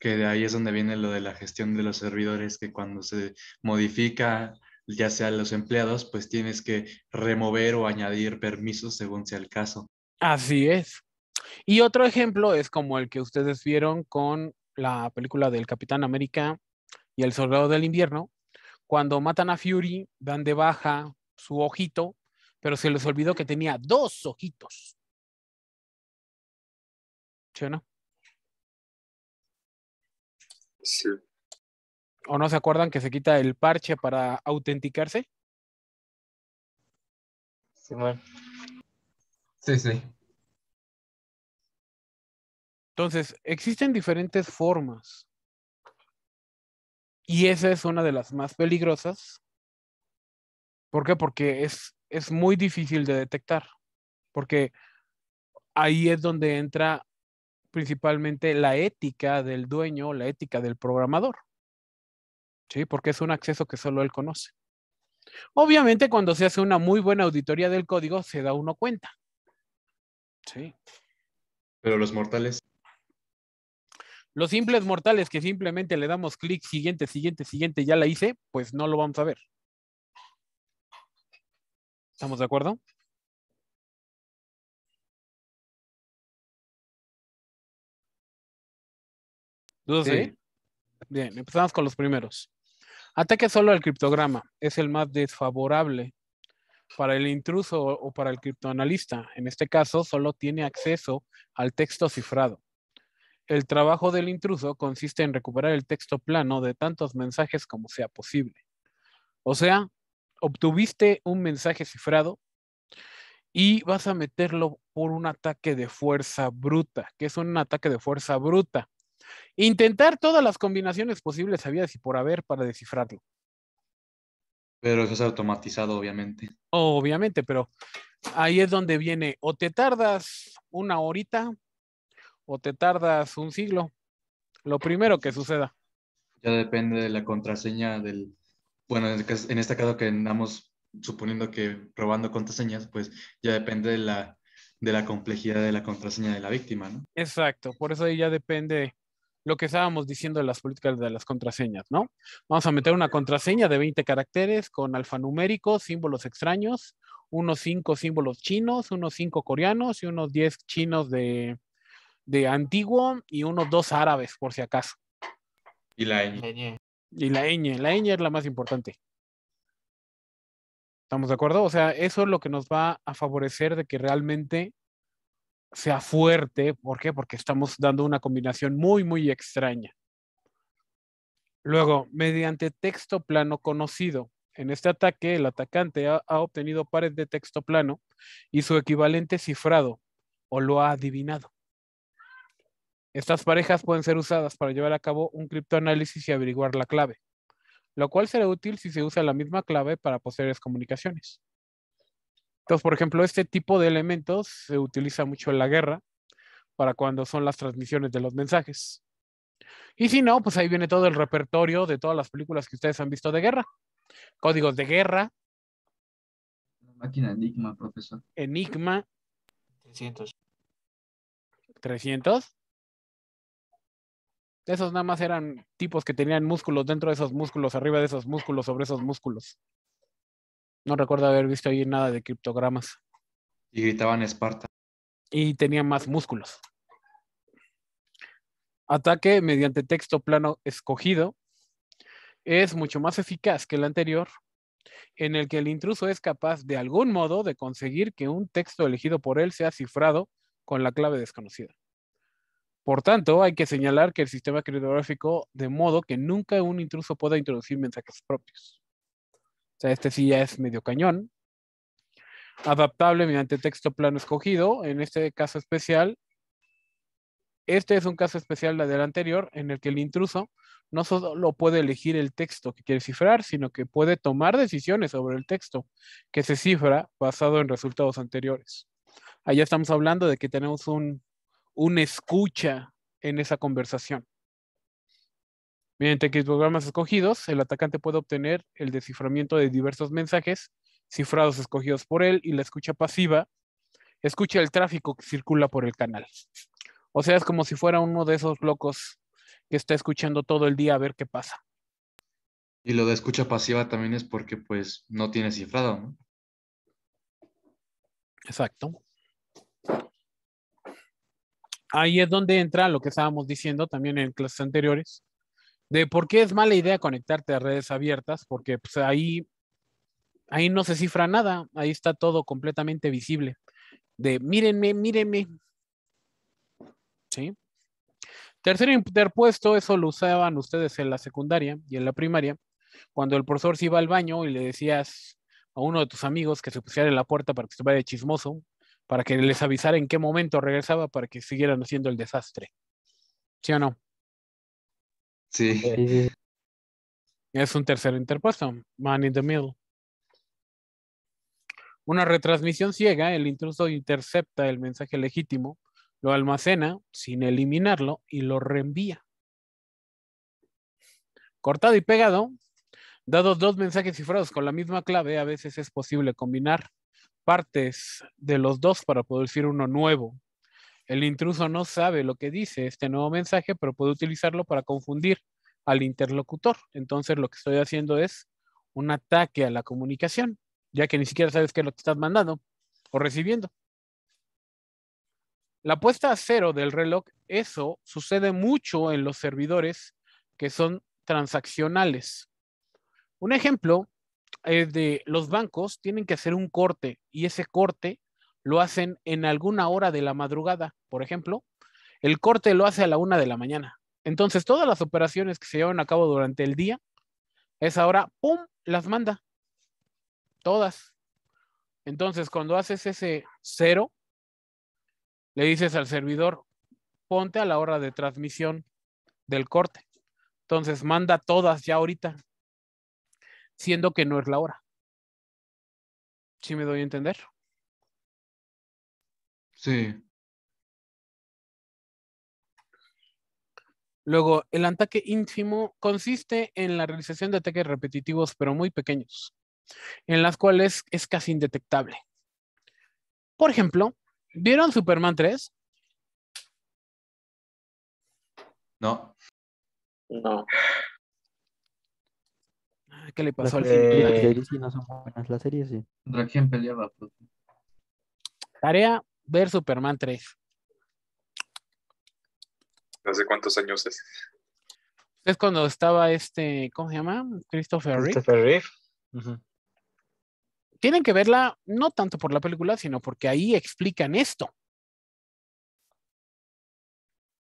Que de ahí es donde viene lo de la gestión de los servidores, que cuando se modifica ya sea los empleados, pues tienes que remover o añadir permisos según sea el caso. Así es. Y otro ejemplo es como el que ustedes vieron con la película del Capitán América y el Soldado del Invierno, cuando matan a Fury, dan de baja su ojito, pero se les olvidó que tenía dos ojitos. ¿Sí no? Sí. ¿O no se acuerdan que se quita el parche para autenticarse? Sí, Sí, sí. Entonces, existen diferentes formas. Y esa es una de las más peligrosas. ¿Por qué? Porque es, es muy difícil de detectar. Porque ahí es donde entra principalmente la ética del dueño, la ética del programador. ¿Sí? Porque es un acceso que solo él conoce. Obviamente, cuando se hace una muy buena auditoría del código, se da uno cuenta. Sí. Pero los mortales. Los simples mortales que simplemente le damos clic, siguiente, siguiente, siguiente, ya la hice, pues no lo vamos a ver. ¿Estamos de acuerdo? ¿Dudas sí. Bien, empezamos con los primeros. Ataque solo al criptograma. Es el más desfavorable para el intruso o para el criptoanalista. En este caso, solo tiene acceso al texto cifrado. El trabajo del intruso consiste en recuperar el texto plano de tantos mensajes como sea posible. O sea, obtuviste un mensaje cifrado y vas a meterlo por un ataque de fuerza bruta, que es un ataque de fuerza bruta. Intentar todas las combinaciones posibles habías y por haber para descifrarlo. Pero eso es automatizado, obviamente. Obviamente, pero ahí es donde viene o te tardas una horita o te tardas un siglo. Lo primero que suceda. Ya depende de la contraseña del... Bueno, en este caso que andamos suponiendo que robando contraseñas, pues ya depende de la, de la complejidad de la contraseña de la víctima, ¿no? Exacto, por eso ahí ya depende lo que estábamos diciendo de las políticas de las contraseñas, ¿no? Vamos a meter una contraseña de 20 caracteres con alfanuméricos, símbolos extraños, unos 5 símbolos chinos, unos 5 coreanos y unos 10 chinos de, de antiguo y unos dos árabes, por si acaso. Y la ñ. Y la ñ. La ñ es la más importante. ¿Estamos de acuerdo? O sea, eso es lo que nos va a favorecer de que realmente sea fuerte. ¿Por qué? Porque estamos dando una combinación muy, muy extraña. Luego, mediante texto plano conocido. En este ataque, el atacante ha, ha, obtenido pares de texto plano y su equivalente cifrado o lo ha adivinado. Estas parejas pueden ser usadas para llevar a cabo un criptoanálisis y averiguar la clave, lo cual será útil si se usa la misma clave para posteriores comunicaciones. Entonces, por ejemplo, este tipo de elementos se utiliza mucho en la guerra para cuando son las transmisiones de los mensajes. Y si no, pues ahí viene todo el repertorio de todas las películas que ustedes han visto de guerra. Códigos de guerra. máquina Enigma, profesor. Enigma. 300. 300. Esos nada más eran tipos que tenían músculos dentro de esos músculos, arriba de esos músculos, sobre esos músculos. No recuerdo haber visto ahí nada de criptogramas. Y gritaban Esparta. Y tenían más músculos. Ataque mediante texto plano escogido es mucho más eficaz que el anterior, en el que el intruso es capaz de algún modo de conseguir que un texto elegido por él sea cifrado con la clave desconocida. Por tanto, hay que señalar que el sistema criptográfico de modo que nunca un intruso pueda introducir mensajes propios. O sea, este sí ya es medio cañón. Adaptable mediante texto plano escogido. En este caso especial, este es un caso especial la del anterior, en el que el intruso no solo puede elegir el texto que quiere cifrar, sino que puede tomar decisiones sobre el texto que se cifra basado en resultados anteriores. Allá estamos hablando de que tenemos un una escucha en esa conversación. Mediante programas escogidos, el atacante puede obtener el desciframiento de diversos mensajes cifrados escogidos por él y la escucha pasiva escucha el tráfico que circula por el canal. O sea, es como si fuera uno de esos locos que está escuchando todo el día a ver qué pasa. Y lo de escucha pasiva también es porque pues no tiene cifrado, Exacto ahí es donde entra lo que estábamos diciendo también en clases anteriores, de por qué es mala idea conectarte a redes abiertas, porque pues, ahí, ahí no se cifra nada, ahí está todo completamente visible. De mírenme, mírenme. ¿Sí? Tercer interpuesto, eso lo usaban ustedes en la secundaria y en la primaria, cuando el profesor se iba al baño y le decías a uno de tus amigos que se pusiera en la puerta para que estuviera de chismoso, para que les avisara en qué momento regresaba para que siguieran haciendo el desastre. ¿Sí o no? Sí. es un tercer interpuesto, Man in the Middle. Una retransmisión ciega, el intruso intercepta el mensaje legítimo, lo almacena sin eliminarlo y lo reenvía. Cortado y pegado, dados dos mensajes cifrados con la misma clave, a veces es posible combinar partes de los dos para producir uno nuevo. El intruso no sabe lo que dice este nuevo mensaje, pero puede utilizarlo para confundir al interlocutor. Entonces lo que estoy haciendo es un ataque a la comunicación, ya que ni siquiera sabes qué lo que estás mandando o recibiendo. La puesta a cero del reloj, eso sucede mucho en los servidores que son transaccionales. Un ejemplo eh, de los bancos tienen que hacer un corte y ese corte lo hacen en alguna hora de la madrugada, por ejemplo, el corte lo hace a la una de la mañana. Entonces, todas las operaciones que se llevan a cabo durante el día, esa hora, ¡pum!, las manda. Todas. Entonces, cuando haces ese cero, le dices al servidor, ponte a la hora de transmisión del corte. Entonces, manda todas ya ahorita siendo que no es la hora. ¿Sí me doy a entender? Sí. Luego, el ataque ínfimo consiste en la realización de ataques repetitivos, pero muy pequeños, en las cuales es casi indetectable. Por ejemplo, ¿vieron Superman 3? No. No. ¿Qué le pasó al cinturón? Las eh, no son buenas, las series sí. peleaba. Pues. Tarea, ver Superman 3. ¿Hace cuántos años es? Es cuando estaba este, ¿cómo se llama? Christopher Reeve. Christopher Reeve. Tienen que verla no tanto por la película, sino porque ahí explican esto.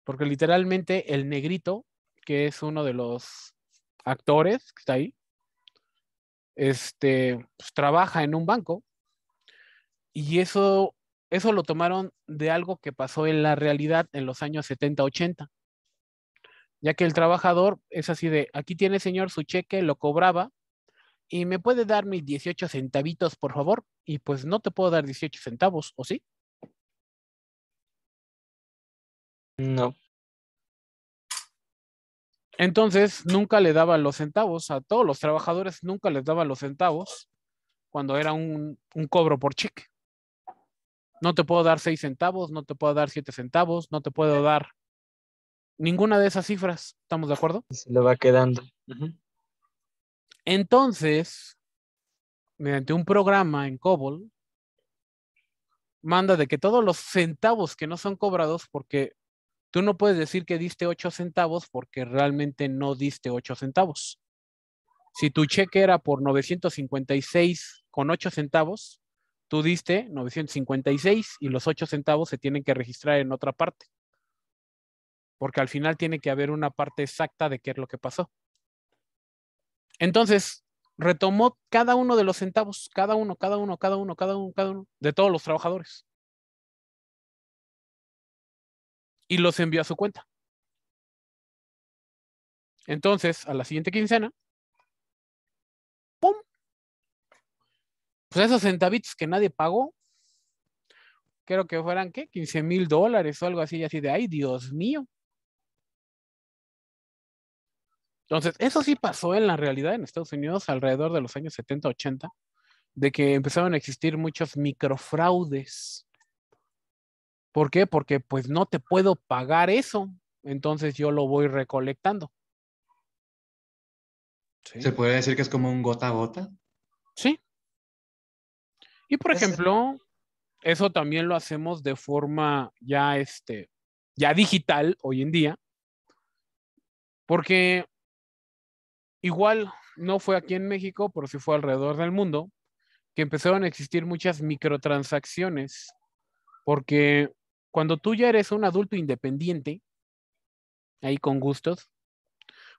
Porque literalmente el negrito, que es uno de los actores que está ahí, este, pues, trabaja en un banco y eso, eso lo tomaron de algo que pasó en la realidad en los años 70, 80, ya que el trabajador es así de, aquí tiene señor su cheque, lo cobraba y me puede dar mis 18 centavitos, por favor, y pues no te puedo dar 18 centavos, ¿o sí? No. Entonces, nunca le daba los centavos a todos los trabajadores, nunca les daba los centavos cuando era un, un cobro por cheque. No te puedo dar seis centavos, no te puedo dar siete centavos, no te puedo dar ninguna de esas cifras. ¿Estamos de acuerdo? Se le va quedando. Entonces, mediante un programa en COBOL, manda de que todos los centavos que no son cobrados, porque Tú no puedes decir que diste 8 centavos porque realmente no diste 8 centavos. Si tu cheque era por 956 con 8 centavos, tú diste 956 y los 8 centavos se tienen que registrar en otra parte. Porque al final tiene que haber una parte exacta de qué es lo que pasó. Entonces, retomó cada uno de los centavos, cada uno, cada uno, cada uno, cada uno, cada uno, de todos los trabajadores. y los envió a su cuenta. Entonces, a la siguiente quincena, ¡pum! Pues esos centavitos que nadie pagó, creo que fueran, ¿qué? 15 mil dólares o algo así, así de, ay, Dios mío. Entonces, eso sí pasó en la realidad en Estados Unidos alrededor de los años 70, 80, de que empezaron a existir muchos microfraudes ¿Por qué? Porque pues no te puedo pagar eso, entonces yo lo voy recolectando. ¿Se puede decir que es como un gota a gota? Sí. Y por ejemplo, eso también lo hacemos de forma ya, este, ya digital hoy en día, porque igual no fue aquí en México, pero sí fue alrededor del mundo, que empezaron a existir muchas microtransacciones, porque cuando tú ya eres un adulto independiente, ahí con gustos,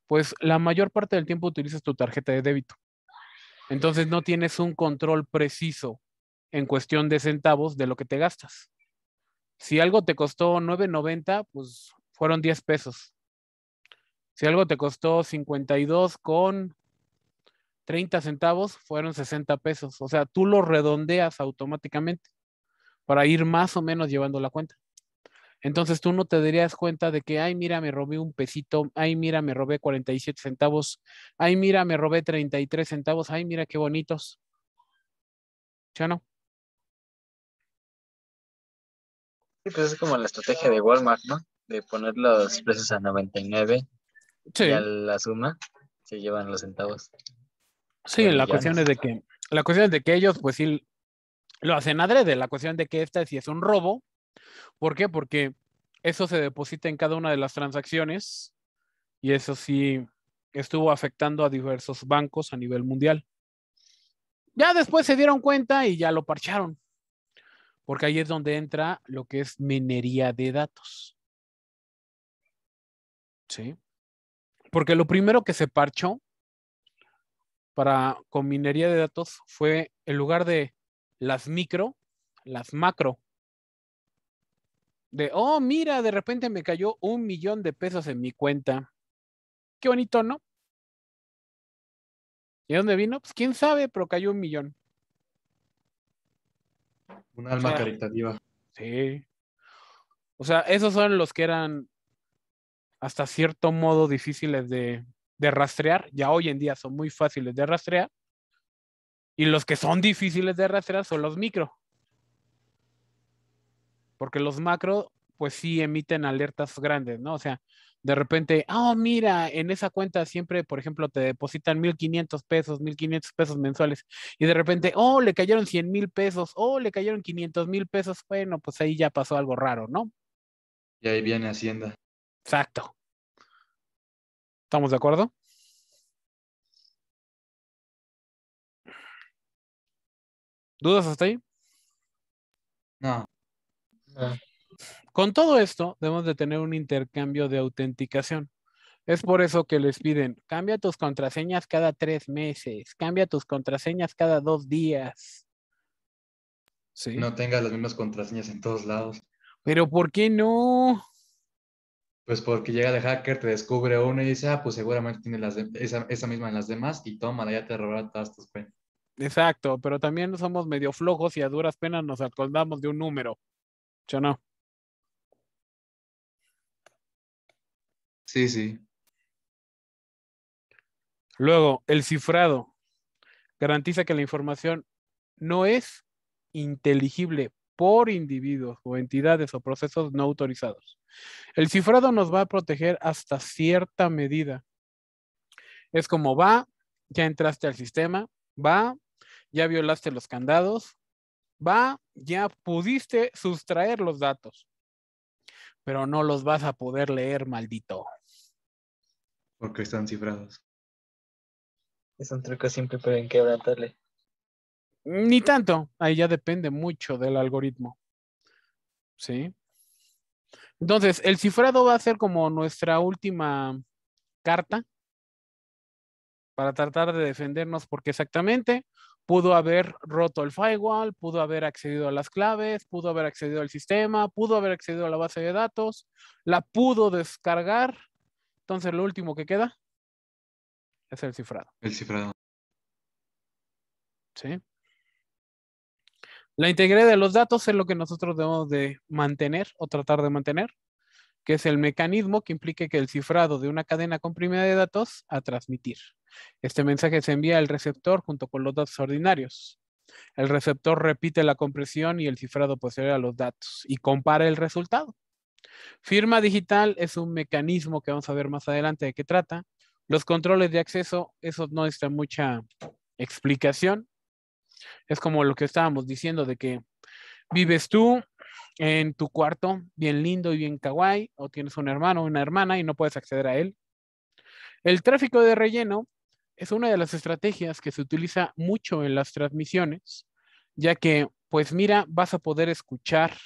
pues la mayor parte del tiempo utilizas tu tarjeta de débito. Entonces no tienes un control preciso en cuestión de centavos de lo que te gastas. Si algo te costó 9.90, pues fueron 10 pesos. Si algo te costó 52 con 30 centavos, fueron 60 pesos. O sea, tú lo redondeas automáticamente para ir más o menos llevando la cuenta. Entonces tú no te darías cuenta de que, ay, mira, me robé un pesito, ay, mira, me robé 47 centavos, ay, mira, me robé 33 centavos, ay, mira, qué bonitos. ¿Ya no? Sí, pues es como la estrategia de Walmart, ¿no? De poner los precios a 99 sí. y a la suma se llevan los centavos. Sí, la cuestión es de que, la cuestión es de que ellos, pues sí, lo hacen adrede. La cuestión de que esta si es un robo ¿Por qué? Porque eso se deposita en cada una de las transacciones y eso sí estuvo afectando a diversos bancos a nivel mundial. Ya después se dieron cuenta y ya lo parcharon, porque ahí es donde entra lo que es minería de datos. ¿Sí? Porque lo primero que se parchó para con minería de datos fue en lugar de las micro, las macro de, oh, mira, de repente me cayó un millón de pesos en mi cuenta. Qué bonito, ¿no? ¿Y dónde vino? Pues quién sabe, pero cayó un millón. Un alma caritativa. Sí. O sea, esos son los que eran hasta cierto modo difíciles de, de rastrear. Ya hoy en día son muy fáciles de rastrear. Y los que son difíciles de rastrear son los micro porque los macro, pues sí emiten alertas grandes, ¿no? O sea, de repente, oh, mira, en esa cuenta siempre, por ejemplo, te depositan 1.500 pesos, 1.500 pesos mensuales, y de repente, oh, le cayeron 100 mil pesos, oh, le cayeron 500 mil pesos, bueno, pues ahí ya pasó algo raro, ¿no? Y ahí viene Hacienda. Exacto. ¿Estamos de acuerdo? ¿Dudas hasta ahí? No. Ah. Con todo esto, debemos de tener un intercambio de autenticación. Es por eso que les piden, cambia tus contraseñas cada tres meses, cambia tus contraseñas cada dos días. Sí. No tengas las mismas contraseñas en todos lados. Pero ¿por qué no? Pues porque llega el hacker, te descubre uno y dice, ah, pues seguramente tiene las esa, misma en las demás y toma, ya te robará todas tus penas. Exacto, pero también somos medio flojos y a duras penas nos acordamos de un número. Ya no? Sí, sí. Luego, el cifrado garantiza que la información no es inteligible por individuos o entidades o procesos no autorizados. El cifrado nos va a proteger hasta cierta medida. Es como va, ya entraste al sistema, va, ya violaste los candados, va, ya pudiste sustraer los datos, pero no los vas a poder leer, maldito. Porque están cifrados. Es un truco simple, pero en quebrantarle. Ni tanto, ahí ya depende mucho del algoritmo. ¿Sí? Entonces, el cifrado va a ser como nuestra última carta para tratar de defendernos, porque exactamente pudo haber roto el firewall, pudo haber accedido a las claves, pudo haber accedido al sistema, pudo haber accedido a la base de datos, la pudo descargar. Entonces, lo último que queda es el cifrado. El cifrado. ¿Sí? La integridad de los datos es lo que nosotros debemos de mantener o tratar de mantener, que es el mecanismo que implique que el cifrado de una cadena comprimida de datos a transmitir. Este mensaje se envía al receptor junto con los datos ordinarios. El receptor repite la compresión y el cifrado posterior a los datos y compara el resultado. Firma digital es un mecanismo que vamos a ver más adelante de qué trata. Los controles de acceso, eso no está mucha explicación. Es como lo que estábamos diciendo de que vives tú en tu cuarto, bien lindo y bien kawaii, o tienes un hermano o una hermana y no puedes acceder a él. El tráfico de relleno es una de las estrategias que se utiliza mucho en las transmisiones, ya que, pues mira, vas a poder escuchar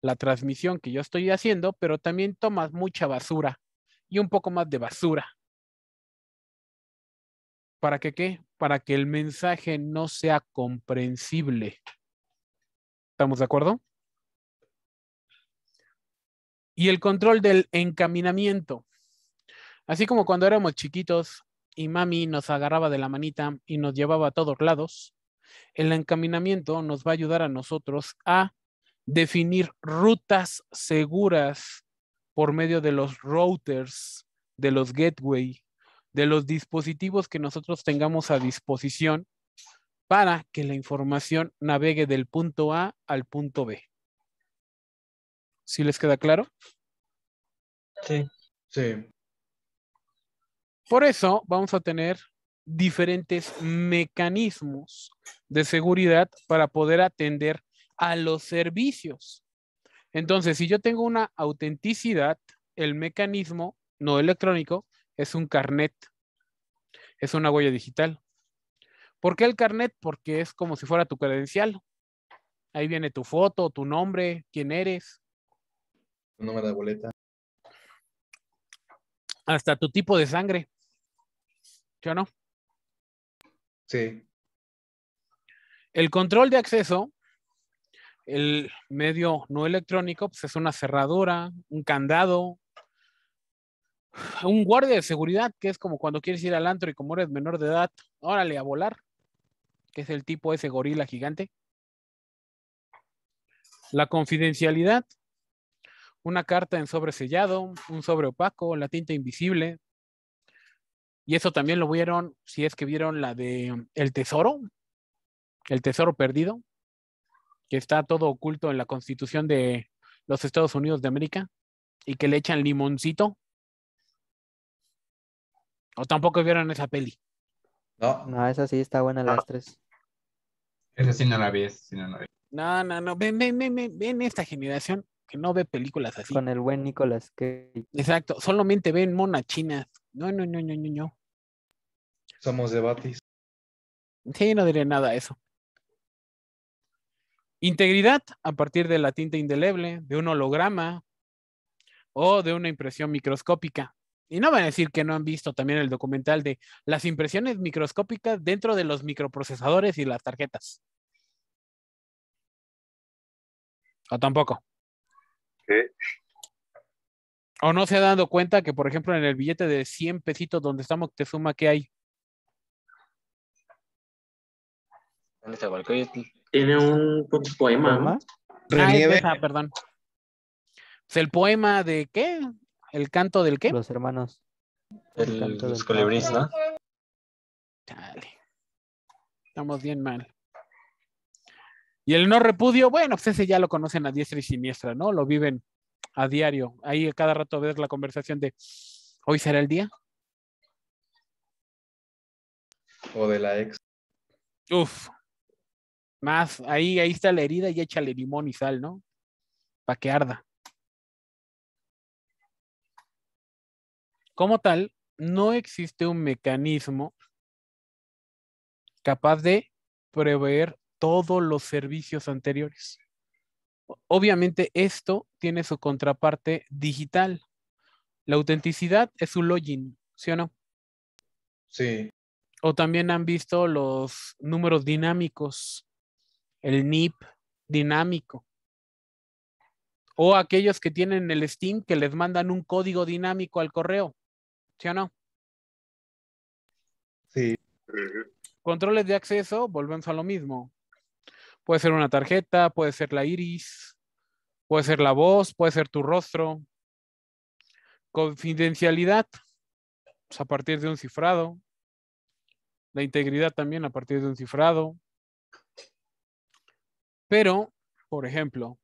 la transmisión que yo estoy haciendo, pero también tomas mucha basura y un poco más de basura. ¿Para que qué? Para que el mensaje no sea comprensible. ¿Estamos de acuerdo? Y el control del encaminamiento. Así como cuando éramos chiquitos, y mami nos agarraba de la manita y nos llevaba a todos lados, el encaminamiento nos va a ayudar a nosotros a definir rutas seguras por medio de los routers, de los gateway, de los dispositivos que nosotros tengamos a disposición para que la información navegue del punto A al punto B. ¿Sí les queda claro? Sí. Sí. Por eso vamos a tener diferentes mecanismos de seguridad para poder atender a los servicios. Entonces, si yo tengo una autenticidad, el mecanismo no electrónico es un carnet, es una huella digital. ¿Por qué el carnet? Porque es como si fuera tu credencial. Ahí viene tu foto, tu nombre, quién eres. número de boleta. Hasta tu tipo de sangre. Ya no? Sí. El control de acceso, el medio no electrónico, pues es una cerradura, un candado, un guardia de seguridad, que es como cuando quieres ir al antro y como eres menor de edad, órale, a volar, que es el tipo ese gorila gigante. La confidencialidad, una carta en sobre sellado, un sobre opaco, la tinta invisible, y eso también lo vieron, si es que vieron la de El Tesoro, El Tesoro Perdido, que está todo oculto en la constitución de los Estados Unidos de América y que le echan limoncito. ¿O tampoco vieron esa peli? No. No, esa sí está buena las ah. tres. Esa sí no la vi, no No, no, no. Ven, ven, ven, ven, esta generación que no ve películas así. Con el buen Nicolás Cage. Exacto, solamente ven monas chinas no, no, no, no, no, no. Somos debates. Sí, no diré nada a eso. Integridad a partir de la tinta indeleble, de un holograma o de una impresión microscópica. Y no van a decir que no han visto también el documental de las impresiones microscópicas dentro de los microprocesadores y las tarjetas. ¿O tampoco? ¿Qué? o no se ha dado cuenta que, por ejemplo, en el billete de 100 pesitos donde estamos, te suma ¿qué hay? Tiene un, poema. Ah, perdón. Pues el poema de qué? ¿El canto del qué? Los hermanos. los del ¿no? Dale. Estamos bien mal. Y el no repudio, bueno, pues ese ya lo conocen a diestra y siniestra, ¿no? Lo viven a diario. Ahí cada rato ves la conversación de hoy será el día. O de la ex. Uf. Más, ahí, ahí está la herida y échale limón y sal, ¿no? Para que arda. Como tal, no existe un mecanismo capaz de prever todos los servicios anteriores. Obviamente esto tiene su contraparte digital. La autenticidad es su login, ¿sí o no? Sí. O también han visto los números dinámicos, el NIP dinámico. O aquellos que tienen el Steam que les mandan un código dinámico al correo, ¿sí o no? Sí. Controles de acceso, volvemos a lo mismo. Puede ser una tarjeta, puede ser la iris, puede ser la voz, puede ser tu rostro. Confidencialidad, pues, a partir de un cifrado. La integridad también a partir de un cifrado. Pero, por ejemplo,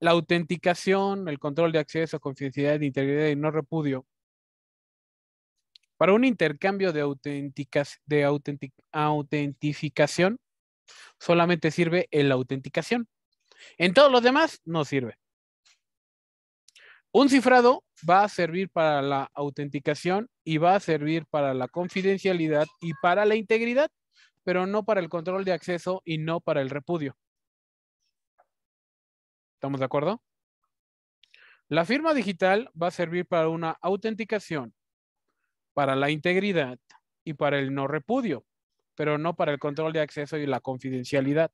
la autenticación, el control de acceso, confidencialidad, integridad y no repudio para un intercambio de, de autentificación, solamente sirve la autenticación. En todos los demás, no sirve. Un cifrado va a servir para la autenticación y va a servir para la confidencialidad y para la integridad, pero no para el control de acceso y no para el repudio. ¿Estamos de acuerdo? La firma digital va a servir para una autenticación, para la integridad y para el no repudio, pero no para el control de acceso y la confidencialidad.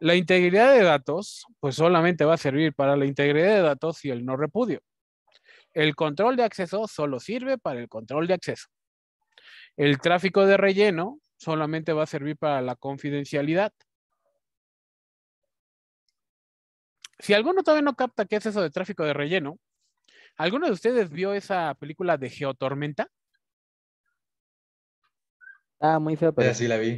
La integridad de datos, pues solamente va a servir para la integridad de datos y el no repudio. El control de acceso solo sirve para el control de acceso. El tráfico de relleno solamente va a servir para la confidencialidad. Si alguno todavía no capta qué es eso de tráfico de relleno, ¿Alguno de ustedes vio esa película de Geotormenta? Ah, muy feo, pero... Sí, la vi.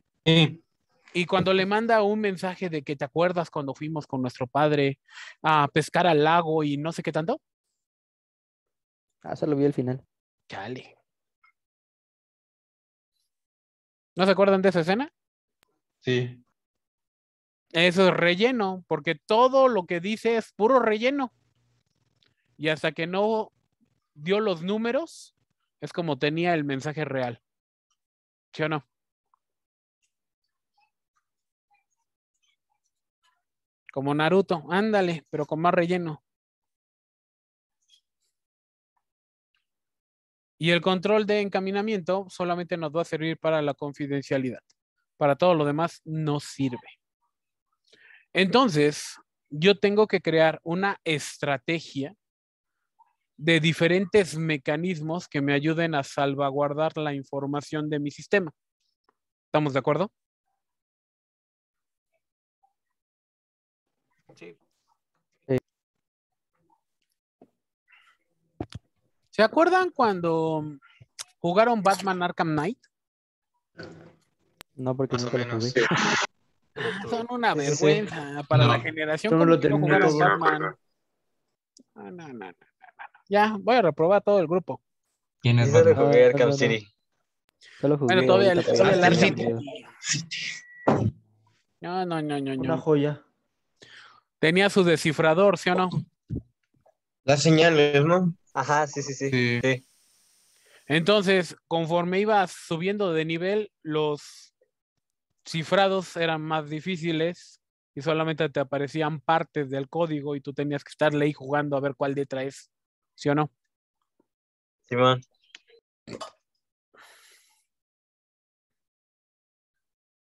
Y cuando le manda un mensaje de que te acuerdas cuando fuimos con nuestro padre a pescar al lago y no sé qué tanto. Ah, se lo vi al final. Chale. ¿No se acuerdan de esa escena? Sí. Eso es relleno, porque todo lo que dice es puro relleno. Y hasta que no dio los números, es como tenía el mensaje real. ¿Sí o no? Como Naruto, ándale, pero con más relleno. Y el control de encaminamiento solamente nos va a servir para la confidencialidad. Para todo lo demás no sirve. Entonces, yo tengo que crear una estrategia de diferentes mecanismos que me ayuden a salvaguardar la información de mi sistema. ¿Estamos de acuerdo? Sí. Eh, ¿Se acuerdan cuando jugaron Batman Arkham Knight? No, porque no lo Son una vergüenza para la generación. no lo jugado Batman. Ah, no, no, no. Ah, ya, voy a reprobar todo el grupo. ¿Quién es Bueno, todavía el, No, no, no, no, no. Una joya. Tenía su descifrador, ¿sí o no? Las señales, ¿no? Ajá, sí, sí, sí. Entonces, conforme ibas subiendo de nivel, los cifrados eran más difíciles y solamente te aparecían partes del código y tú tenías que Estar ley jugando a ver cuál letra es. ¿sí o no? Simón.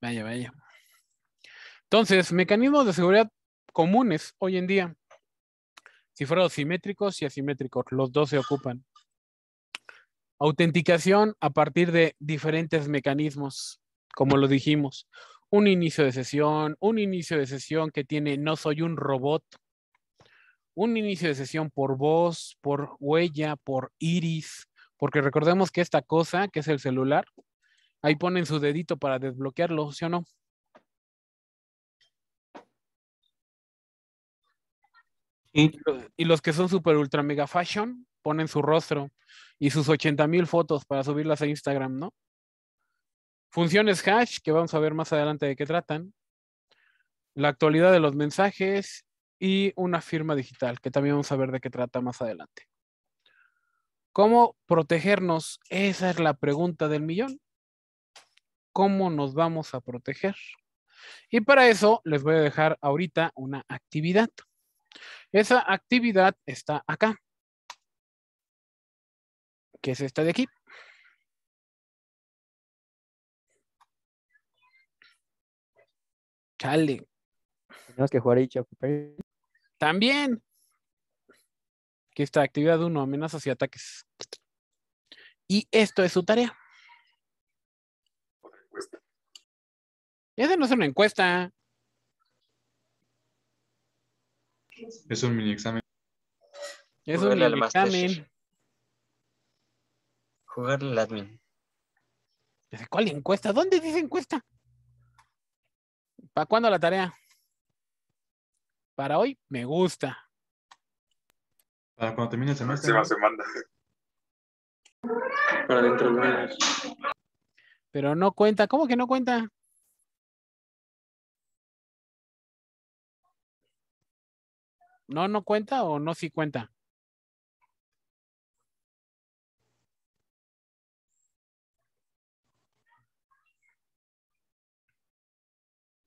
Vaya, vaya. Entonces, mecanismos de seguridad comunes hoy en día. Cifrados simétricos y asimétricos, los dos se ocupan. Autenticación a partir de diferentes mecanismos, como lo dijimos. Un inicio de sesión, un inicio de sesión que tiene no soy un robot, un inicio de sesión por voz, por huella, por iris, porque recordemos que esta cosa, que es el celular, ahí ponen su dedito para desbloquearlo, ¿sí o no? Y los que son super ultra mega fashion ponen su rostro y sus 80 mil fotos para subirlas a Instagram, ¿no? Funciones hash, que vamos a ver más adelante de qué tratan. La actualidad de los mensajes y una firma digital, que también vamos a ver de qué trata más adelante. ¿Cómo protegernos? Esa es la pregunta del millón. ¿Cómo nos vamos a proteger? Y para eso les voy a dejar ahorita una actividad. Esa actividad está acá, que es esta de aquí. Chale. Tenemos que jugar ahí, también. Que esta actividad uno, amenazas y ataques. Y esto es su tarea. Esa no es una encuesta. Es un mini examen. Es un mini examen. Jugarle al admin. ¿Cuál encuesta? ¿Dónde dice encuesta? ¿Para cuándo la tarea? para hoy me gusta. Para cuando termine el semestre. semana. Para dentro de Pero no cuenta. ¿Cómo que no cuenta? ¿No, no cuenta o no sí cuenta?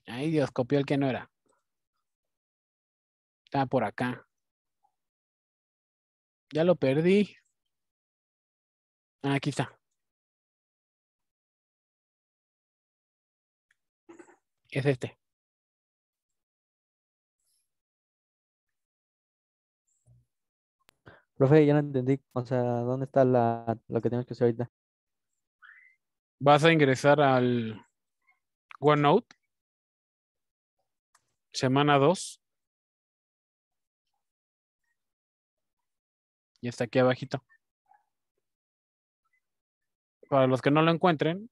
Ay, Dios, copió el que no era. Está por acá. Ya lo perdí. Ah, aquí está. Es este. Profe, ya no entendí. O sea, ¿dónde está la, lo que tenemos que hacer ahorita? Vas a ingresar al OneNote. Semana 2. y está aquí abajito. Para los que no lo encuentren,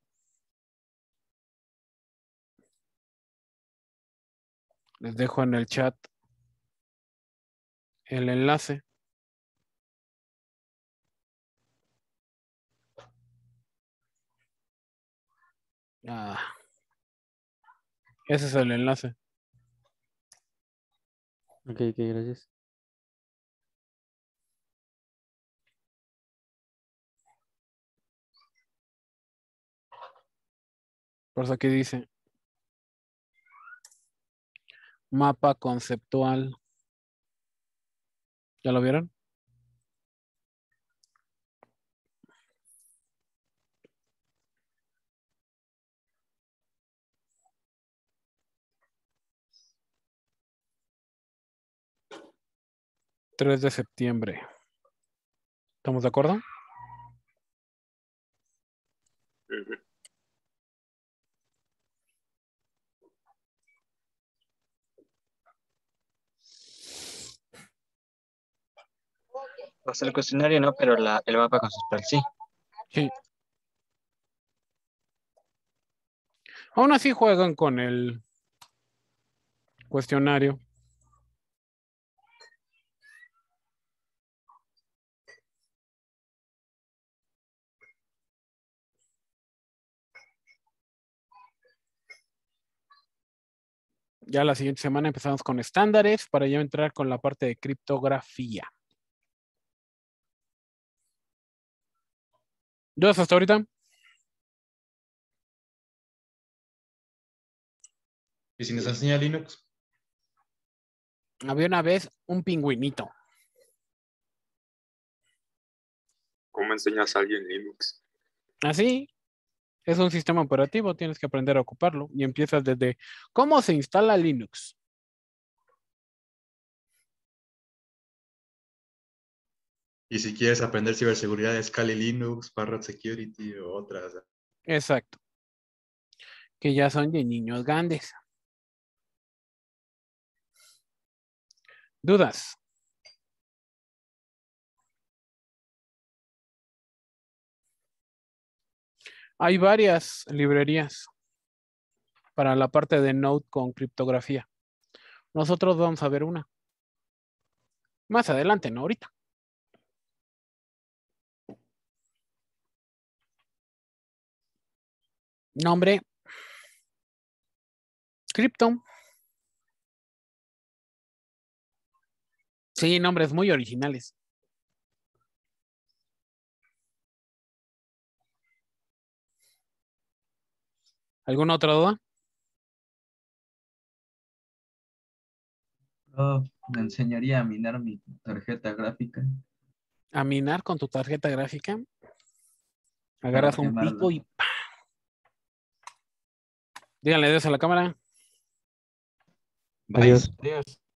les dejo en el chat el enlace. Ah, ese es el enlace. Ok, gracias. Por eso aquí dice. Mapa conceptual. ¿Ya lo vieron? Tres de septiembre. ¿Estamos de acuerdo? O sea, el cuestionario no, pero la, el mapa consultar, sí. Sí. Aún así juegan con el cuestionario. Ya la siguiente semana empezamos con estándares para ya entrar con la parte de criptografía. ¿Dudas hasta ahorita? ¿Y si nos enseña Linux? Había una vez un pingüinito. ¿Cómo enseñas a alguien Linux? Así. Ah, es un sistema operativo, tienes que aprender a ocuparlo y empiezas desde cómo se instala Linux. Y si quieres aprender ciberseguridad, es Kali Linux, Parrot Security o otras. Exacto. Que ya son de niños grandes. ¿Dudas? Hay varias librerías para la parte de Node con criptografía. Nosotros vamos a ver una. Más adelante, no ahorita. Nombre. Krypton. Sí, nombres muy originales. ¿Alguna otra duda? me enseñaría a minar mi tarjeta gráfica. ¿A minar con tu tarjeta gráfica? Agarras un pico y ¡pam! Díganle adiós a la cámara. adiós. adiós.